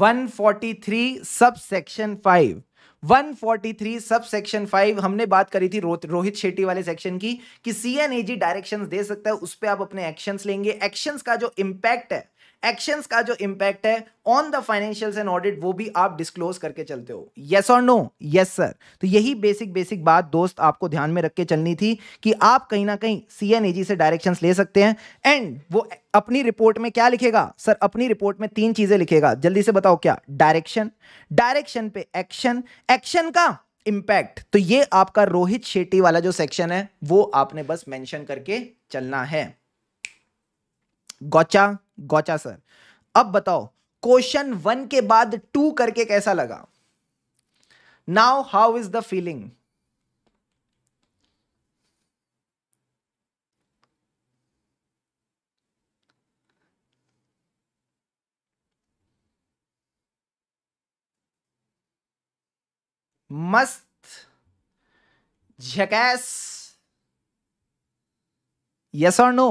one forty three sub section five 143 sub section 5 हमने बात करी थी रो, रोहित शेट्टी वाले सेक्शन की कि C N A ji direction दे सकता है उस पर आप अपने एक्शंस लेंगे एक्शंस का जो इम्पैक्ट है एक्शंस का जो इंपैक्ट है on the financials and audit वो भी आप डिस्क्लोज करके चलते हो यस और नो यस सर तो यही बेसिक बेसिक बात दोस्त आपको ध्यान में रख के चलनी थी कि आप कहीं ना कहीं सीएनएजी से डायरेक्शंस ले सकते हैं एंड वो अपनी रिपोर्ट में क्या लिखेगा सर अपनी रिपोर्ट में तीन चीजें लिखेगा जल्दी से बताओ क्या डायरेक्शन डायरेक्शन पे एक्शन एक्शन का इंपैक्ट तो ये आपका रोहित शेट्टी वाला जो सेक्शन है वो आपने बस मेंशन करके चलना है गौचा गौचा सर अब बताओ क्वेश्चन वन के बाद टू करके कैसा लगा now how is the feeling मस्त झकैस यस और नो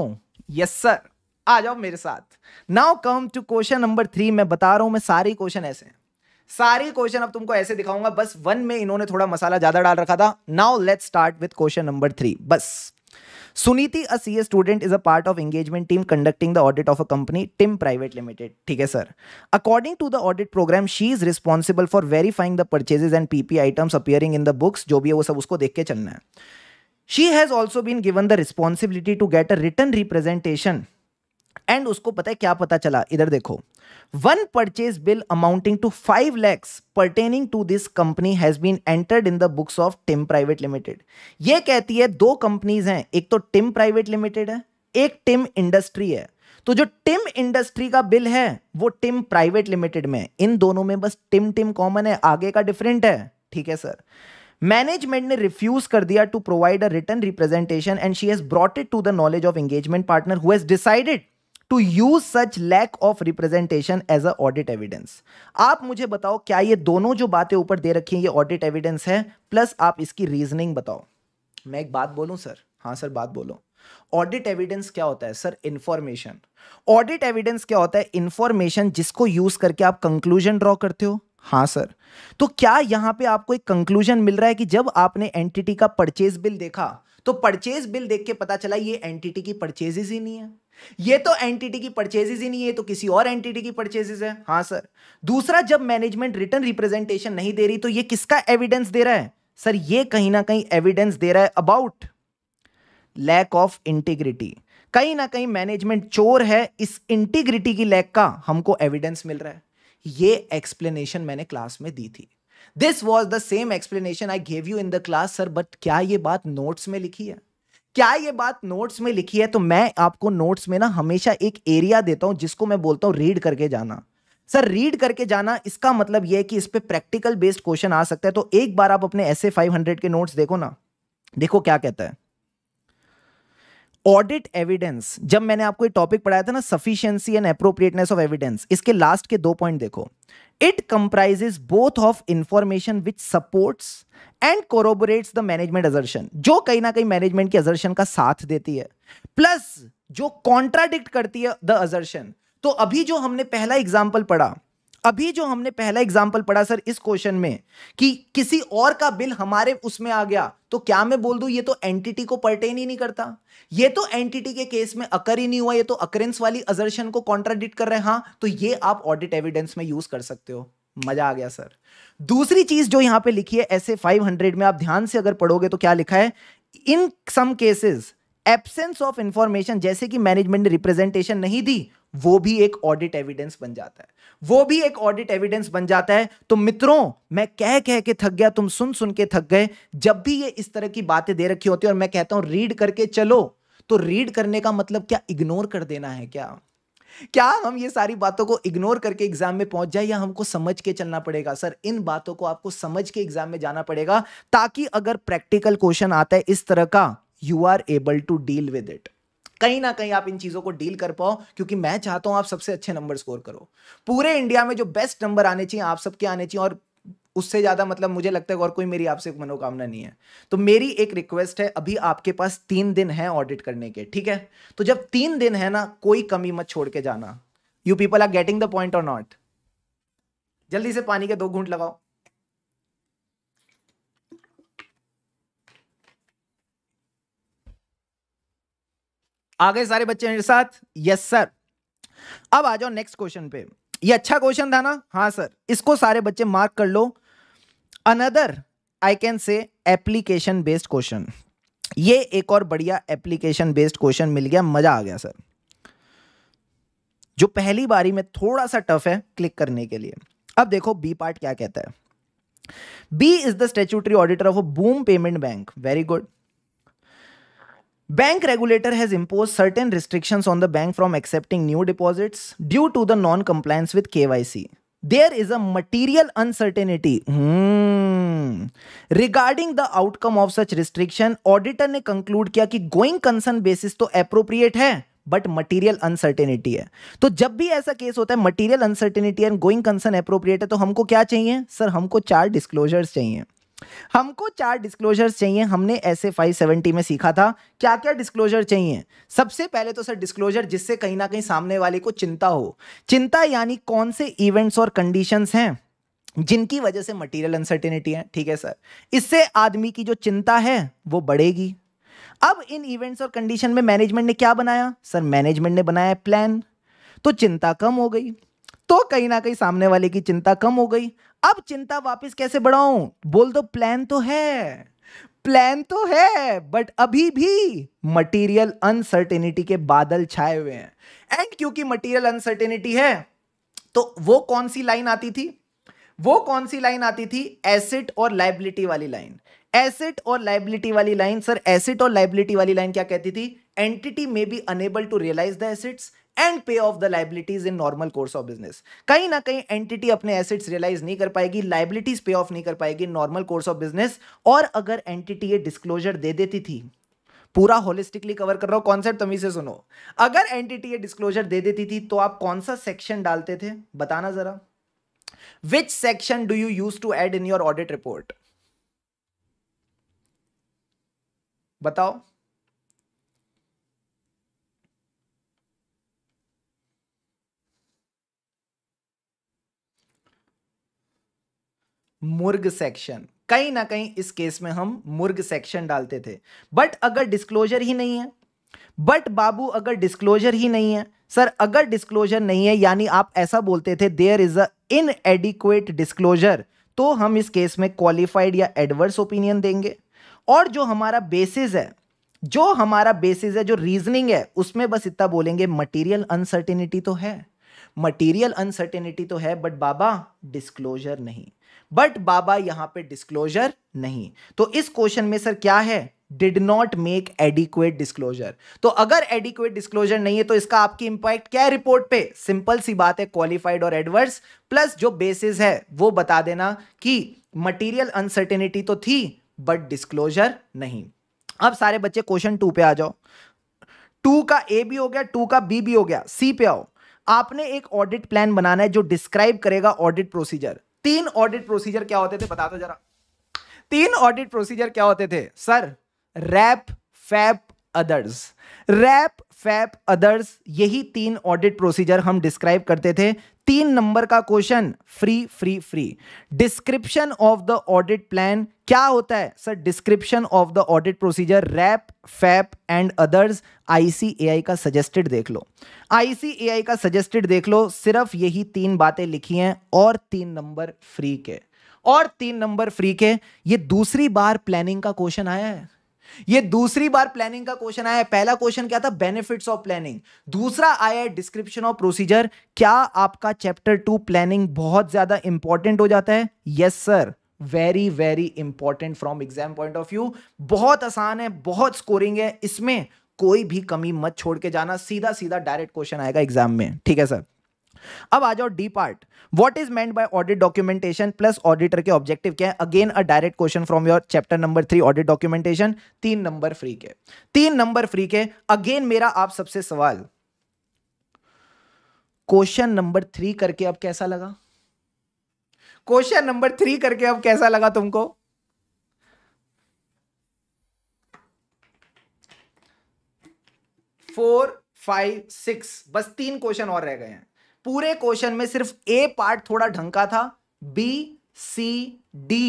यस सर आ जाओ मेरे साथ now come to question number three मैं बता रहा हूं मैं सारे क्वेश्चन ऐसे हैं सारे क्वेश्चन अब तुमको ऐसे दिखाऊंगा बस वन में इन्होंने थोड़ा मसाला ज्यादा डाल रखा था now let start with question number three बस Suniti a C A student is a part of engagement team conducting the audit of a company Tim private limited ठीक है sir according to the audit programme she is responsible for verifying the purchases and PP items appearing in the books जो भी है वो सब उसको देख के चलना है she has also been given the responsibility to get a return representation and उसको पता है क्या पता चला इधर देखो one purchase bill amounting to five lakhs pertaining to this company has been entered in the books of Tim private limited ये कहती है दो कंपनीज हैं एक तो टिम प्राइवेट लिमिटेड है एक टिम इंडस्ट्री है तो जो टिम इंडस्ट्री का बिल है वो टिम प्राइवेट लिमिटेड में इन दोनों में बस टिम टिम कॉमन है आगे का डिफरेंट है ठीक है सर मैनेजमेंट ने रिफ्यूज कर दिया to provide a return representation and she has brought it to the knowledge of engagement partner who has decided to use such lack of representation as a audit evidence आप मुझे बताओ क्या ये दोनों जो बातें ऊपर दे रखी हैं ये ऑडिट एविडेंस है प्लस आप इसकी रीजनिंग बताओ मैं एक बात बोलूँ सर हाँ सर बात बोलो ऑडिट एविडेंस क्या होता है सर इंफॉर्मेशन ऑडिट एविडेंस क्या होता है इंफॉर्मेशन जिसको यूज करके आप कंक्लूजन ड्रॉ करते हो हाँ सर तो क्या यहाँ पे आपको एक कंक्लूजन मिल रहा है कि जब आपने एंटिटी का परचेज बिल देखा तो परचेज बिल देख के पता चला ये एंटिटी की परचेजेज ही नहीं है ये तो एंटिटी की परचेजेज ही नहीं है तो किसी और एंटिटी की परचेजेज है हाँ सर दूसरा जब मैनेजमेंट रिटर्न रिप्रेजेंटेशन नहीं दे रही तो ये किसका एविडेंस दे रहा है सर ये कहीं ना कहीं एविडेंस दे रहा है अबाउट लैक ऑफ इंटीग्रिटी कहीं ना कहीं मैनेजमेंट चोर है इस इंटीग्रिटी की लैक का हमको एविडेंस मिल रहा है ये एक्सप्लेनेशन मैंने क्लास में दी थी this was the same explanation I gave you in the class sir but क्या ये बात नोट्स में लिखी है क्या ये बात नोट्स में लिखी है तो मैं आपको नोट्स में ना हमेशा एक एरिया देता हूं जिसको मैं बोलता हूं रीड करके जाना सर रीड करके जाना इसका मतलब यह है कि इस पर प्रैक्टिकल बेस्ड क्वेश्चन आ सकता है तो एक बार आप अपने एस ए फाइव हंड्रेड के नोट्स देखो ना देखो क्या कहता है ऑडिट एविडेंस जब मैंने आपको टॉपिक पढ़ाया था ना sufficiency and appropriateness of evidence इसके लास्ट के दो पॉइंट देखो it comprises both of information which supports and corroborates the management assertion जो कहीं ना कहीं मैनेजमेंट की एजर्शन का साथ देती है प्लस जो कॉन्ट्राडिक्ट करती है द एजर्शन तो अभी जो हमने पहला एग्जाम्पल पढ़ा अभी जो हमने पहला एग्जाम्पल पढ़ा सर इस क्वेश्चन में कि किसी और का बिल हमारे उसमें आ गया तो क्या मैं बोल दू ये तो एंटिटी को पर्टेन ही नहीं करता ये तो एंटिटी के केस में अकर ही नहीं हुआ ये तो अकरेंस वाली अजर्शन को कॉन्ट्राडिक्ट कर रहे हैं हाँ तो ये आप ऑडिट एविडेंस में यूज कर सकते हो मजा आ गया सर दूसरी चीज जो यहां पे लिखी है ऐसे 500 में आप ध्यान से अगर पढ़ोगे तो क्या लिखा है in some cases absence of information जैसे कि मैनेजमेंट ने रिप्रेजेंटेशन नहीं दी वो भी एक ऑडिट एविडेंस बन जाता है वो भी एक ऑडिट एविडेंस बन जाता है तो मित्रों मैं कह कह के थक गया तुम सुन सुन के थक गए जब भी ये इस तरह की बातें दे रखी होती है और मैं कहता हूं रीड करके चलो तो रीड करने का मतलब क्या इग्नोर कर देना है क्या क्या हम ये सारी बातों को इग्नोर करके एग्जाम में पहुंच जाए या हमको समझ के चलना पड़ेगा सर इन बातों को आपको समझ के एग्जाम में जाना पड़ेगा ताकि अगर प्रैक्टिकल क्वेश्चन आता है इस तरह का you are able to deal with it कहीं ना कहीं आप इन चीज़ों को डील कर पाओ क्योंकि मैं चाहता हूं आप सबसे अच्छे नंबर स्कोर करो पूरे इंडिया में जो बेस्ट नंबर आने चाहिए आप सबके आने चाहिए और उससे ज़्यादा मतलब मुझे लगता है और कोई मेरी आपसे मनोकामना नहीं है तो मेरी एक रिक्वेस्ट है अभी आपके पास तीन दिन है ऑडिट करने के ठीक है तो जब तीन दिन है ना कोई कमी मत छोड़ के जाना you people are getting the point और नॉट जल्दी से पानी के दो घूंट लगाओ आ गए सारे बच्चे मेरे साथ यस सर अब आ जाओ नेक्स्ट क्वेश्चन पे ये अच्छा क्वेश्चन था ना हाँ सर इसको सारे बच्चे मार्क कर लो another I can say application based question ये एक और बढ़िया एप्लीकेशन बेस्ड क्वेश्चन मिल गया मजा आ गया सर जो पहली बारी में थोड़ा सा टफ है क्लिक करने के लिए अब देखो बी पार्ट क्या कहता है B is the statutory auditor of a boom payment bank very good Bank regulator has imposed certain restrictions on the bank from accepting new deposits due to the non-compliance with KYC. There is a material uncertainty hmm. regarding the outcome of such restriction. Auditor ने conclude किया कि going concern basis तो appropriate है but material uncertainty है तो जब भी ऐसा केस होता है material uncertainty and going concern appropriate है तो हमको क्या चाहिए सर हमको चार डिस्क्लोजर्स चाहिए हमको चार डिस्क्लोजर्स चाहिए हमने ऐसे 570 में सीखा था क्या क्या डिस्क्लोजर चाहिए सबसे पहले तो सर डिस्क्लोजर जिससे कहीं ना कहीं सामने वाले को चिंता हो चिंता यानी कौन से इवेंट्स और कंडीशंस हैं जिनकी वजह से मटेरियल अनसर्टेनिटी है ठीक है सर इससे आदमी की जो चिंता है वो बढ़ेगी अब इन इवेंट्स और कंडीशन में मैनेजमेंट ने क्या बनाया सर मैनेजमेंट ने बनाया प्लान तो चिंता कम हो गई तो कहीं ना कहीं सामने वाले की चिंता कम हो गई अब चिंता वापस कैसे बढ़ाऊं बोल दो प्लान तो है प्लान तो है बट अभी भी मटेरियल अनसर्टेनिटी के बादल छाए हुए हैं एंड क्योंकि मटेरियल अनसर्टेनिटी है तो वो कौन सी लाइन आती थी वो कौन सी लाइन आती थी एसेट और लाइबिलिटी वाली लाइन एसेट और लाइबिलिटी वाली लाइन सर एसेट और लाइबिलिटी वाली लाइन क्या कहती थी entity may be unable to realise the assets and pay off the liabilities in normal course of business कहीं ना कहीं एंटिटी अपने एसेट्स रियलाइज नहीं कर पाएगी लाइबिलिटीज पे ऑफ नहीं कर पाएगी नॉर्मल कोर्स ऑफ बिजनेस और अगर एंटिटी ये डिस्क्लोजर दे देती थी पूरा होलिस्टिकली कवर कर रहा हूं कॉन्सेप्ट तमीज से सुनो अगर एंटिटी ये डिस्क्लोजर दे देती थी तो आप कौन सा सेक्शन डालते थे बताना जरा which section do you use to add in your audit report बताओ मुर्ग सेक्शन कहीं ना कहीं इस केस में हम मुर्ग सेक्शन डालते थे बट अगर डिस्क्लोजर ही नहीं है बट बाबू अगर डिस्क्लोजर ही नहीं है सर अगर डिस्क्लोजर नहीं है यानी आप ऐसा बोलते थे there is a inadequate disclosure तो हम इस केस में क्वालिफाइड या एडवर्स ओपिनियन देंगे और जो हमारा बेसिस है जो हमारा बेसिस है जो रीजनिंग है उसमें बस इतना बोलेंगे मटीरियल अनसर्टेनिटी तो है मटीरियल अनसर्टिनिटी तो है बट बाबा डिस्क्लोजर नहीं बट बाबा यहां पे डिस्क्लोजर नहीं तो इस क्वेश्चन में सर क्या है did not make adequate disclosure तो अगर एडिक्वेट डिस्क्लोजर नहीं है तो इसका आपकी इंपैक्ट क्या है रिपोर्ट पे सिंपल सी बात है क्वालिफाइड और एडवर्स प्लस जो बेसिस है वो बता देना कि मटीरियल अनसर्टेनिटी तो थी बट डिस्क्लोजर नहीं अब सारे बच्चे क्वेश्चन टू पे आ जाओ टू का ए भी हो गया टू का बी भी हो गया सी पे आओ आपने एक ऑडिट प्लान बनाना है जो डिस्क्राइब करेगा ऑडिट प्रोसीजर तीन ऑडिट प्रोसीजर क्या होते थे बता दो जरा तीन ऑडिट प्रोसीजर क्या होते थे सर रैप फैप अदर्स रैप फैप अदर्स यही तीन ऑडिट प्रोसीजर हम डिस्क्राइब करते थे तीन नंबर का question free free free description of the audit plan क्या होता है sir description of the audit procedure रैप फैप एंड अदर्स आईसीएआई का सजेस्टेड देख लो आईसीएआई का सजेस्टेड देख लो सिर्फ यही तीन बातें लिखी हैं और तीन नंबर फ्री के और तीन नंबर फ्री के ये दूसरी बार प्लानिंग का क्वेश्चन आया है ये दूसरी बार प्लानिंग का क्वेश्चन आया पहला क्वेश्चन क्या था बेनिफिट्स ऑफ प्लानिंग दूसरा आया डिस्क्रिप्शन ऑफ प्रोसीजर क्या आपका चैप्टर टू प्लानिंग बहुत ज्यादा इंपॉर्टेंट हो जाता है yes sir very very important from exam point of view बहुत आसान है बहुत स्कोरिंग है इसमें कोई भी कमी मत छोड़ के जाना सीधा सीधा डायरेक्ट क्वेश्चन आएगा एग्जाम में ठीक है सर अब आ जाओ D part what is meant by audit documentation plus auditor के ऑब्जेक्टिव क्या है again a direct question from your chapter number three audit documentation तीन नंबर फ्री के तीन नंबर फ्री के अगेन मेरा आप सबसे सवाल क्वेश्चन नंबर थ्री करके अब कैसा लगा क्वेश्चन नंबर थ्री करके अब कैसा लगा तुमको फोर फाइव सिक्स बस तीन क्वेश्चन और रह गए हैं पूरे क्वेश्चन में सिर्फ ए पार्ट थोड़ा ढंग का था B C D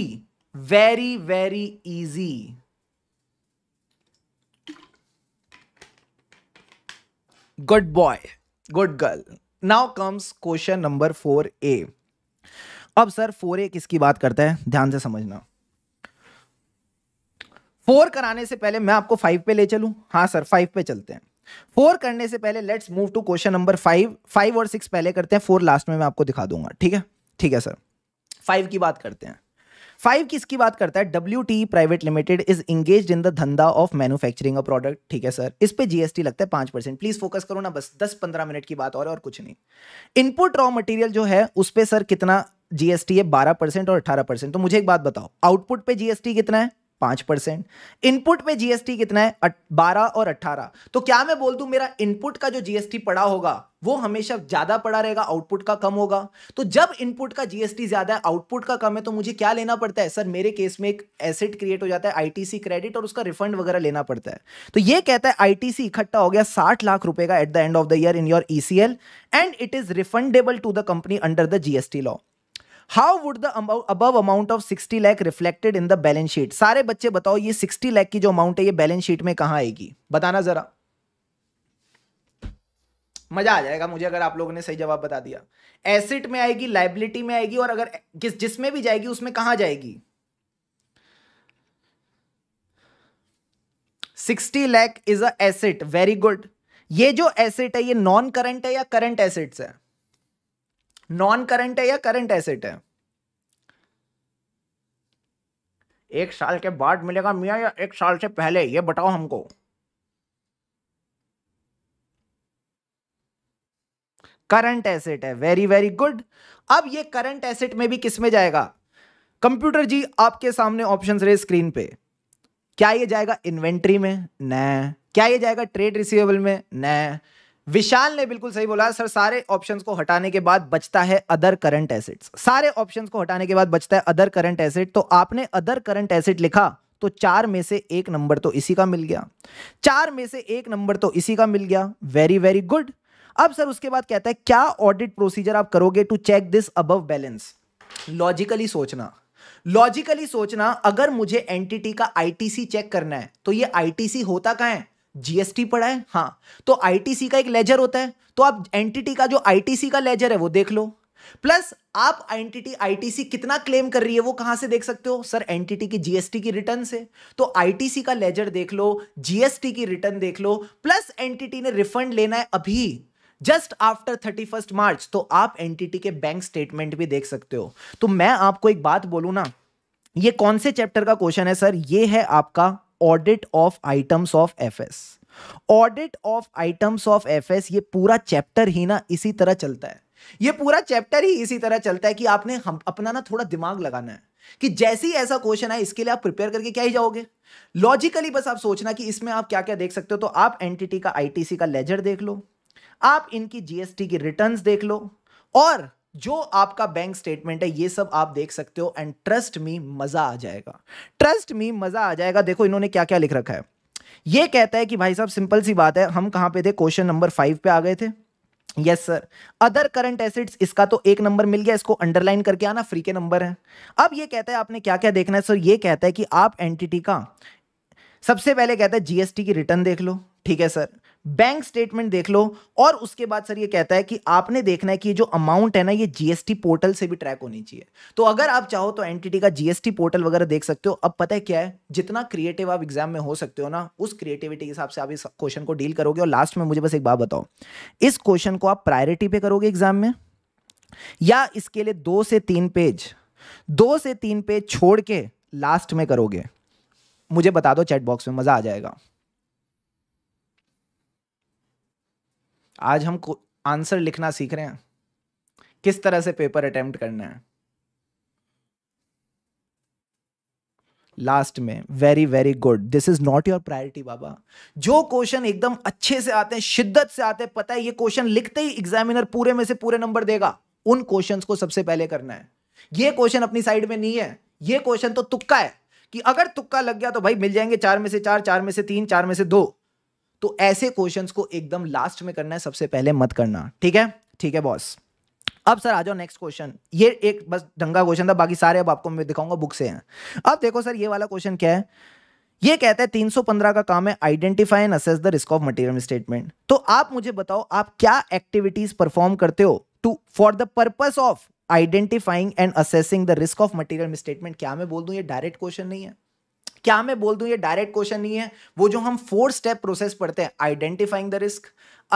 very very easy good boy good girl now comes question number four A अब सर फोर ए किसकी बात करता है ध्यान से समझना फोर कराने से पहले मैं आपको फाइव पे ले चलूं हाँ सर फाइव पे चलते हैं फोर करने से पहले let's move to question number five five और सिक्स पहले करते हैं फोर लास्ट में मैं आपको दिखा दूंगा ठीक है ठीक है सर फाइव की बात करते हैं फाइव किसकी बात करता है W T private limited is engage in the धंधा ऑफ मैन्युफैक्चरिंग अ प्रोडक्ट ठीक है सर इस पे जीएसटी लगता है पांच परसेंट प्लीज फोकस करो ना बस दस पंद्रह मिनट की बात और और कुछ नहीं इनपुट रॉ मटेरियल जो है उस पर सर कितना जीएसटी है बारह परसेंट और अठारह परसेंट तो मुझे एक बात बताओ आउटपुट पे जीएसटी कितना है पांच परसेंट इनपुट में जीएसटी कितना है बारह और अट्ठारह तो क्या मैं बोल दू मेरा इनपुट का जो जीएसटी पड़ा होगा वो हमेशा ज्यादा पड़ा रहेगा आउटपुट का कम होगा तो जब इनपुट का जीएसटी ज्यादा है आउटपुट का कम है तो मुझे क्या लेना पड़ता है सर मेरे केस में एक एसेट क्रिएट हो जाता है आईटीसी क्रेडिट और उसका रिफंड वगैरह लेना पड़ता है तो ये कहता है आईटीसी इकट्ठा हो गया साठ लाख रुपए का at the end of the year in your ECL and it is refundable to the company under the GST law how would the above amount of 60 lakh reflected in the balance sheet सारे बच्चे बताओ ये 60 लाख की जो amount है ये balance sheet में कहां आएगी बताना जरा मजा आ जाएगा मुझे अगर आप लोगों ने सही जवाब बता दिया एसेट में आएगी लाइबिलिटी में आएगी और अगर किस जिसमें भी जाएगी उसमें कहां जाएगी sixty lakh is a asset very good ये जो एसेट है ये नॉन करंट है या करंट एसेट्स है नॉन करंट है या करंट एसेट है एक साल के बाद मिलेगा मियाँ या एक साल से पहले ये बताओ हमको करंट एसेट है वेरी वेरी गुड अब ये करंट एसेट में भी किस में जाएगा कंप्यूटर जी आपके सामने ऑप्शन रहे स्क्रीन पे क्या ये जाएगा इन्वेंट्री में न क्या ये जाएगा ट्रेड रिसीवेबल में न विशाल ने बिल्कुल सही बोला सर सारे ऑप्शंस को हटाने के बाद बचता है अदर करंट एसेट्स सारे ऑप्शंस को हटाने के बाद बचता है अदर करंट एसेट तो आपने अदर करंट एसेट लिखा तो चार में से एक नंबर तो इसी का मिल गया चार में से एक नंबर तो इसी का मिल गया वेरी वेरी गुड अब सर उसके बाद कहता है क्या ऑडिट प्रोसीजर आप करोगे to check this above balance logically सोचना लॉजिकली सोचना अगर मुझे एंटिटी का आईटीसी चेक करना है तो ये आईटीसी होता कहां है जीएसटी पड़ा है हाँ तो आईटीसी का एक लेजर होता है तो आप एंटिटी का जो आईटीसी का लेजर है वो देख लो प्लस आप एंटिटी आईटीसी कितना क्लेम कर रही है वो कहां से देख सकते हो सर एंटिटी की जीएसटी की रिटर्न से तो आईटीसी का लेजर देख लो जीएसटी की रिटर्न देख लो प्लस एंटिटी ने रिफंड लेना है अभी just after thirty first March तो आप एंटिटी के बैंक स्टेटमेंट भी देख सकते हो तो मैं आपको एक बात बोलू ना ये कौन से चैप्टर का क्वेश्चन है सर ये है आपका audit of items of F S audit of items of F S ये पूरा चैप्टर ही ना इसी तरह चलता है ये पूरा चैप्टर ही इसी तरह चलता है कि आपने हम अपना ना थोड़ा दिमाग लगाना है कि जैसे ही ऐसा क्वेश्चन है इसके लिए आप प्रिपेयर करके क्या ही जाओगे लॉजिकली बस आप सोचना कि इसमें आप क्या क्या देख सकते हो तो आप एनटीटी का आईटीसी का लेजर देख लो आप इनकी जीएसटी की रिटर्न्स देख लो और जो आपका बैंक स्टेटमेंट है ये सब आप देख सकते हो एंड ट्रस्ट मी मजा आ जाएगा ट्रस्ट मी मजा आ जाएगा देखो इन्होंने क्या क्या लिख रखा है ये कहता है कि भाई साहब सिंपल सी बात है हम कहां पे थे क्वेश्चन नंबर फाइव पे आ गए थे yes sir other current assets इसका तो एक नंबर मिल गया इसको अंडरलाइन करके आना फ्री के नंबर है अब ये कहता है आपने क्या क्या देखना है सर ये कहता है कि आप एंटिटी का सबसे पहले कहता है जीएसटी की रिटर्न देख लो ठीक है सर बैंक स्टेटमेंट देख लो और उसके बाद सर ये कहता है कि आपने देखना है कि ये जो अमाउंट है ना ये जीएसटी पोर्टल से भी ट्रैक होनी चाहिए तो अगर आप चाहो तो एंटिटी का जीएसटी पोर्टल वगैरह देख सकते हो अब पता है क्या है जितना क्रिएटिव आप एग्जाम में हो सकते हो ना उस क्रिएटिविटी के हिसाब से आप इस क्वेश्चन को डील करोगे और लास्ट में मुझे बस एक बात बताओ इस क्वेश्चन को आप प्रायोरिटी पे करोगे एग्जाम में या इसके लिए दो से तीन पेज दो से तीन पेज छोड़ के लास्ट में करोगे मुझे बता दो चैट बॉक्स में मजा आ जाएगा आज हम आंसर लिखना सीख रहे हैं किस तरह से पेपर अटेम्प्ट करना है लास्ट में very very good this is not your priority बाबा जो क्वेश्चन एकदम अच्छे से आते हैं शिद्दत से आते हैं पता है ये क्वेश्चन लिखते ही एग्जामिनर पूरे में से पूरे नंबर देगा उन क्वेश्चन को सबसे पहले करना है ये क्वेश्चन अपनी साइड में नहीं है ये क्वेश्चन तो तुक्का है कि अगर तुक्का लग गया तो भाई मिल जाएंगे चार में से चार चार में से तीन चार में से दो तो ऐसे क्वेश्चन को एकदम लास्ट में करना है सबसे पहले मत करना ठीक है ठीक है बॉस अब सर आ जाओ नेक्स्ट क्वेश्चन ये एक बस ढंगा क्वेश्चन था बाकी सारे अब आपको मैं दिखाऊंगा बुक से हैं अब देखो सर ये वाला क्वेश्चन क्या है ये कहता है 315 का काम है identify and assess the risk of material statement तो आप मुझे बताओ आप क्या एक्टिविटीज परफॉर्म करते हो to for the purpose of identifying and assessing the risk of material statement क्या मैं बोल दू ये डायरेक्ट क्वेश्चन नहीं है क्या मैं बोल दूं ये डायरेक्ट क्वेश्चन नहीं है वो जो हम फोर स्टेप प्रोसेस पढ़ते हैं identifying the risk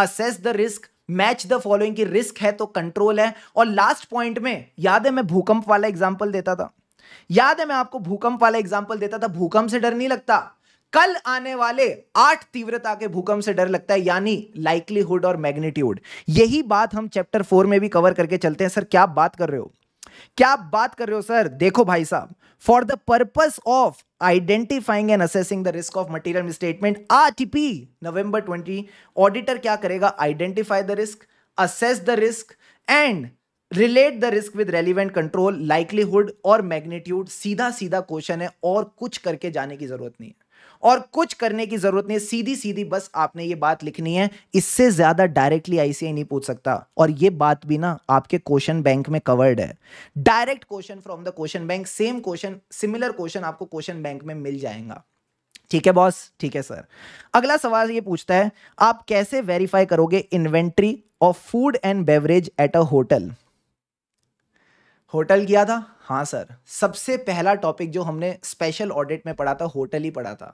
assess the risk match the following की रिस्क है तो कंट्रोल है और लास्ट पॉइंट में याद है मैं भूकंप वाला एग्जाम्पल देता था याद है मैं आपको भूकंप वाला एग्जाम्पल देता था भूकंप से डर नहीं लगता कल आने वाले आठ तीव्रता के भूकंप से डर लगता है यानी लाइकलीहुड और मैग्नीट्यूड यही बात हम चैप्टर फोर में भी कवर करके चलते हैं सर क्या बात कर रहे हो क्या आप बात कर रहे हो सर देखो भाई साहब for the purpose of identifying and assessing the risk of material misstatement RTP November 20 auditor क्या करेगा identify the risk assess the risk and relate the risk with relevant control likelihood और मैग्नीट्यूड सीधा सीधा question है और कुछ करके जाने की जरूरत नहीं है और कुछ करने की जरूरत नहीं सीधी सीधी बस आपने ये बात लिखनी है इससे ज्यादा डायरेक्टली आईसीआई नहीं पूछ सकता और ये बात भी ना आपके क्वेश्चन बैंक में कवर्ड है direct question from the question bank same question similar question आपको क्वेश्चन बैंक में मिल जाएगा ठीक है बॉस ठीक है सर अगला सवाल ये पूछता है आप कैसे वेरीफाई करोगे inventory of food and beverage at a hotel hotel गया था हाँ सर सबसे पहला टॉपिक जो हमने स्पेशल ऑडिट में पढ़ा था होटल ही पढ़ा था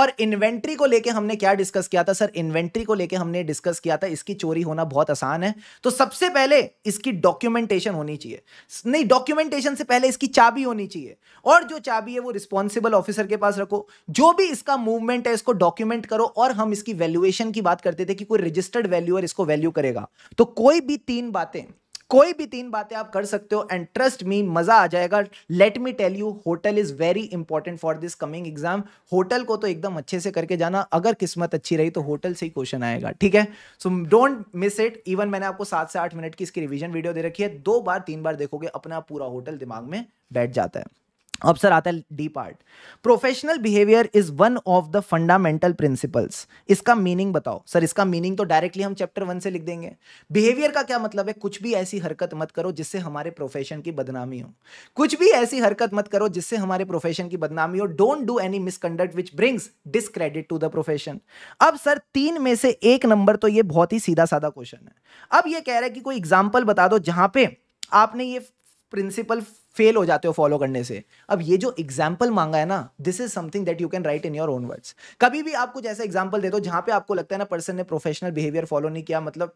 और इन्वेंट्री को लेके हमने क्या डिस्कस किया था सर इन्वेंट्री को लेके हमने डिस्कस किया था इसकी चोरी होना बहुत आसान है तो सबसे पहले इसकी डॉक्यूमेंटेशन होनी चाहिए नहीं डॉक्यूमेंटेशन से पहले इसकी चाबी होनी चाहिए और जो चाबी है वो रिस्पॉन्सिबल ऑफिसर के पास रखो जो भी इसका मूवमेंट है इसको डॉक्यूमेंट करो और हम इसकी वैल्यूएशन की बात करते थे कि कोई रजिस्टर्ड वैल्यूअर इसको वैल्यू करेगा तो कोई भी तीन बातें कोई भी तीन बातें आप कर सकते हो एंड ट्रस्ट मी मजा आ जाएगा let me tell you hotel is very important for this coming exam hotel को तो एकदम अच्छे से करके जाना अगर किस्मत अच्छी रही तो होटल से ही क्वेश्चन आएगा ठीक है so don't miss it even मैंने आपको सात से आठ मिनट की इसकी रिविजन वीडियो दे रखी है दो बार तीन बार देखोगे अपना पूरा होटल दिमाग में बैठ जाता है अब सर आता है D part professional behaviour is one of the fundamental principles इसका मीनिंग बताओ सर इसका मीनिंग तो डायरेक्टली हम चैप्टर वन से लिख देंगे बिहेवियर का क्या मतलब है कुछ भी ऐसी हरकत मत करो जिससे हमारे प्रोफेशन की बदनामी हो कुछ भी ऐसी हरकत मत करो जिससे हमारे प्रोफेशन की बदनामी हो don't do any misconduct which brings discredit to the profession अब सर तीन में से एक नंबर तो ये बहुत ही सीधा साधा क्वेश्चन है अब ये कह रहा है कि कोई एग्जाम्पल बता दो जहां पे आपने ये प्रिंसिपल फेल हो जाते हो फॉलो करने से अब ये जो एग्जाम्पल मांगा है ना this is something that you can write in your own words कभी भी आप कुछ ऐसा एग्जाम्पल दे दो जहां पे आपको लगता है ना पर्सन ने प्रोफेशनल बिहेवियर फॉलो नहीं किया मतलब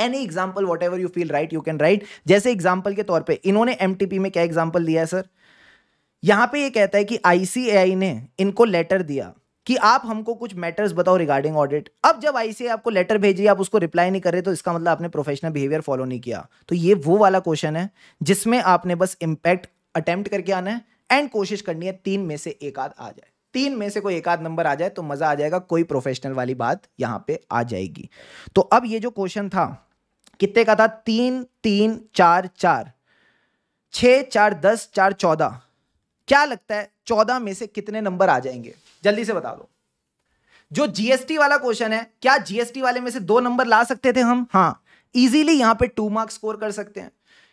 any example whatever you feel right you can write जैसे एग्जाम्पल के तौर पर इन्होंने एम में क्या एग्जाम्पल दिया है सर यहां पे ये कहता है कि आईसीएआई ने इनको लेटर दिया कि आप हमको कुछ मैटर्स बताओ रिगार्डिंग ऑडिट अब जब आईसीए आपको लेटर भेजी आप उसको रिप्लाई नहीं कर रहे तो इसका मतलब आपने प्रोफेशनल बिहेवियर फॉलो नहीं किया तो ये वो वाला क्वेश्चन है जिसमें आपने बस इम्पैक्ट अटेम्प्ट करके आना है एंड कोशिश करनी है तीन में से एक आध आ जाए तीन में से कोई एक आध नंबर आ जाए तो मजा आ जाएगा कोई प्रोफेशनल वाली बात यहां पे आ जाएगी तो अब ये जो क्वेश्चन था कितने का था तीन तीन चार चार छ चार दस चार चौदह क्या लगता है चौदह में से कितने नंबर आ जाएंगे जल्दी से बता दो जो जीएसटी वाला क्वेश्चन है क्या जीएसटी वाले में से दो नंबर ला सकते थे हम हाँ इजीली यहां पे टू मार्क्स स्कोर कर सकते हैं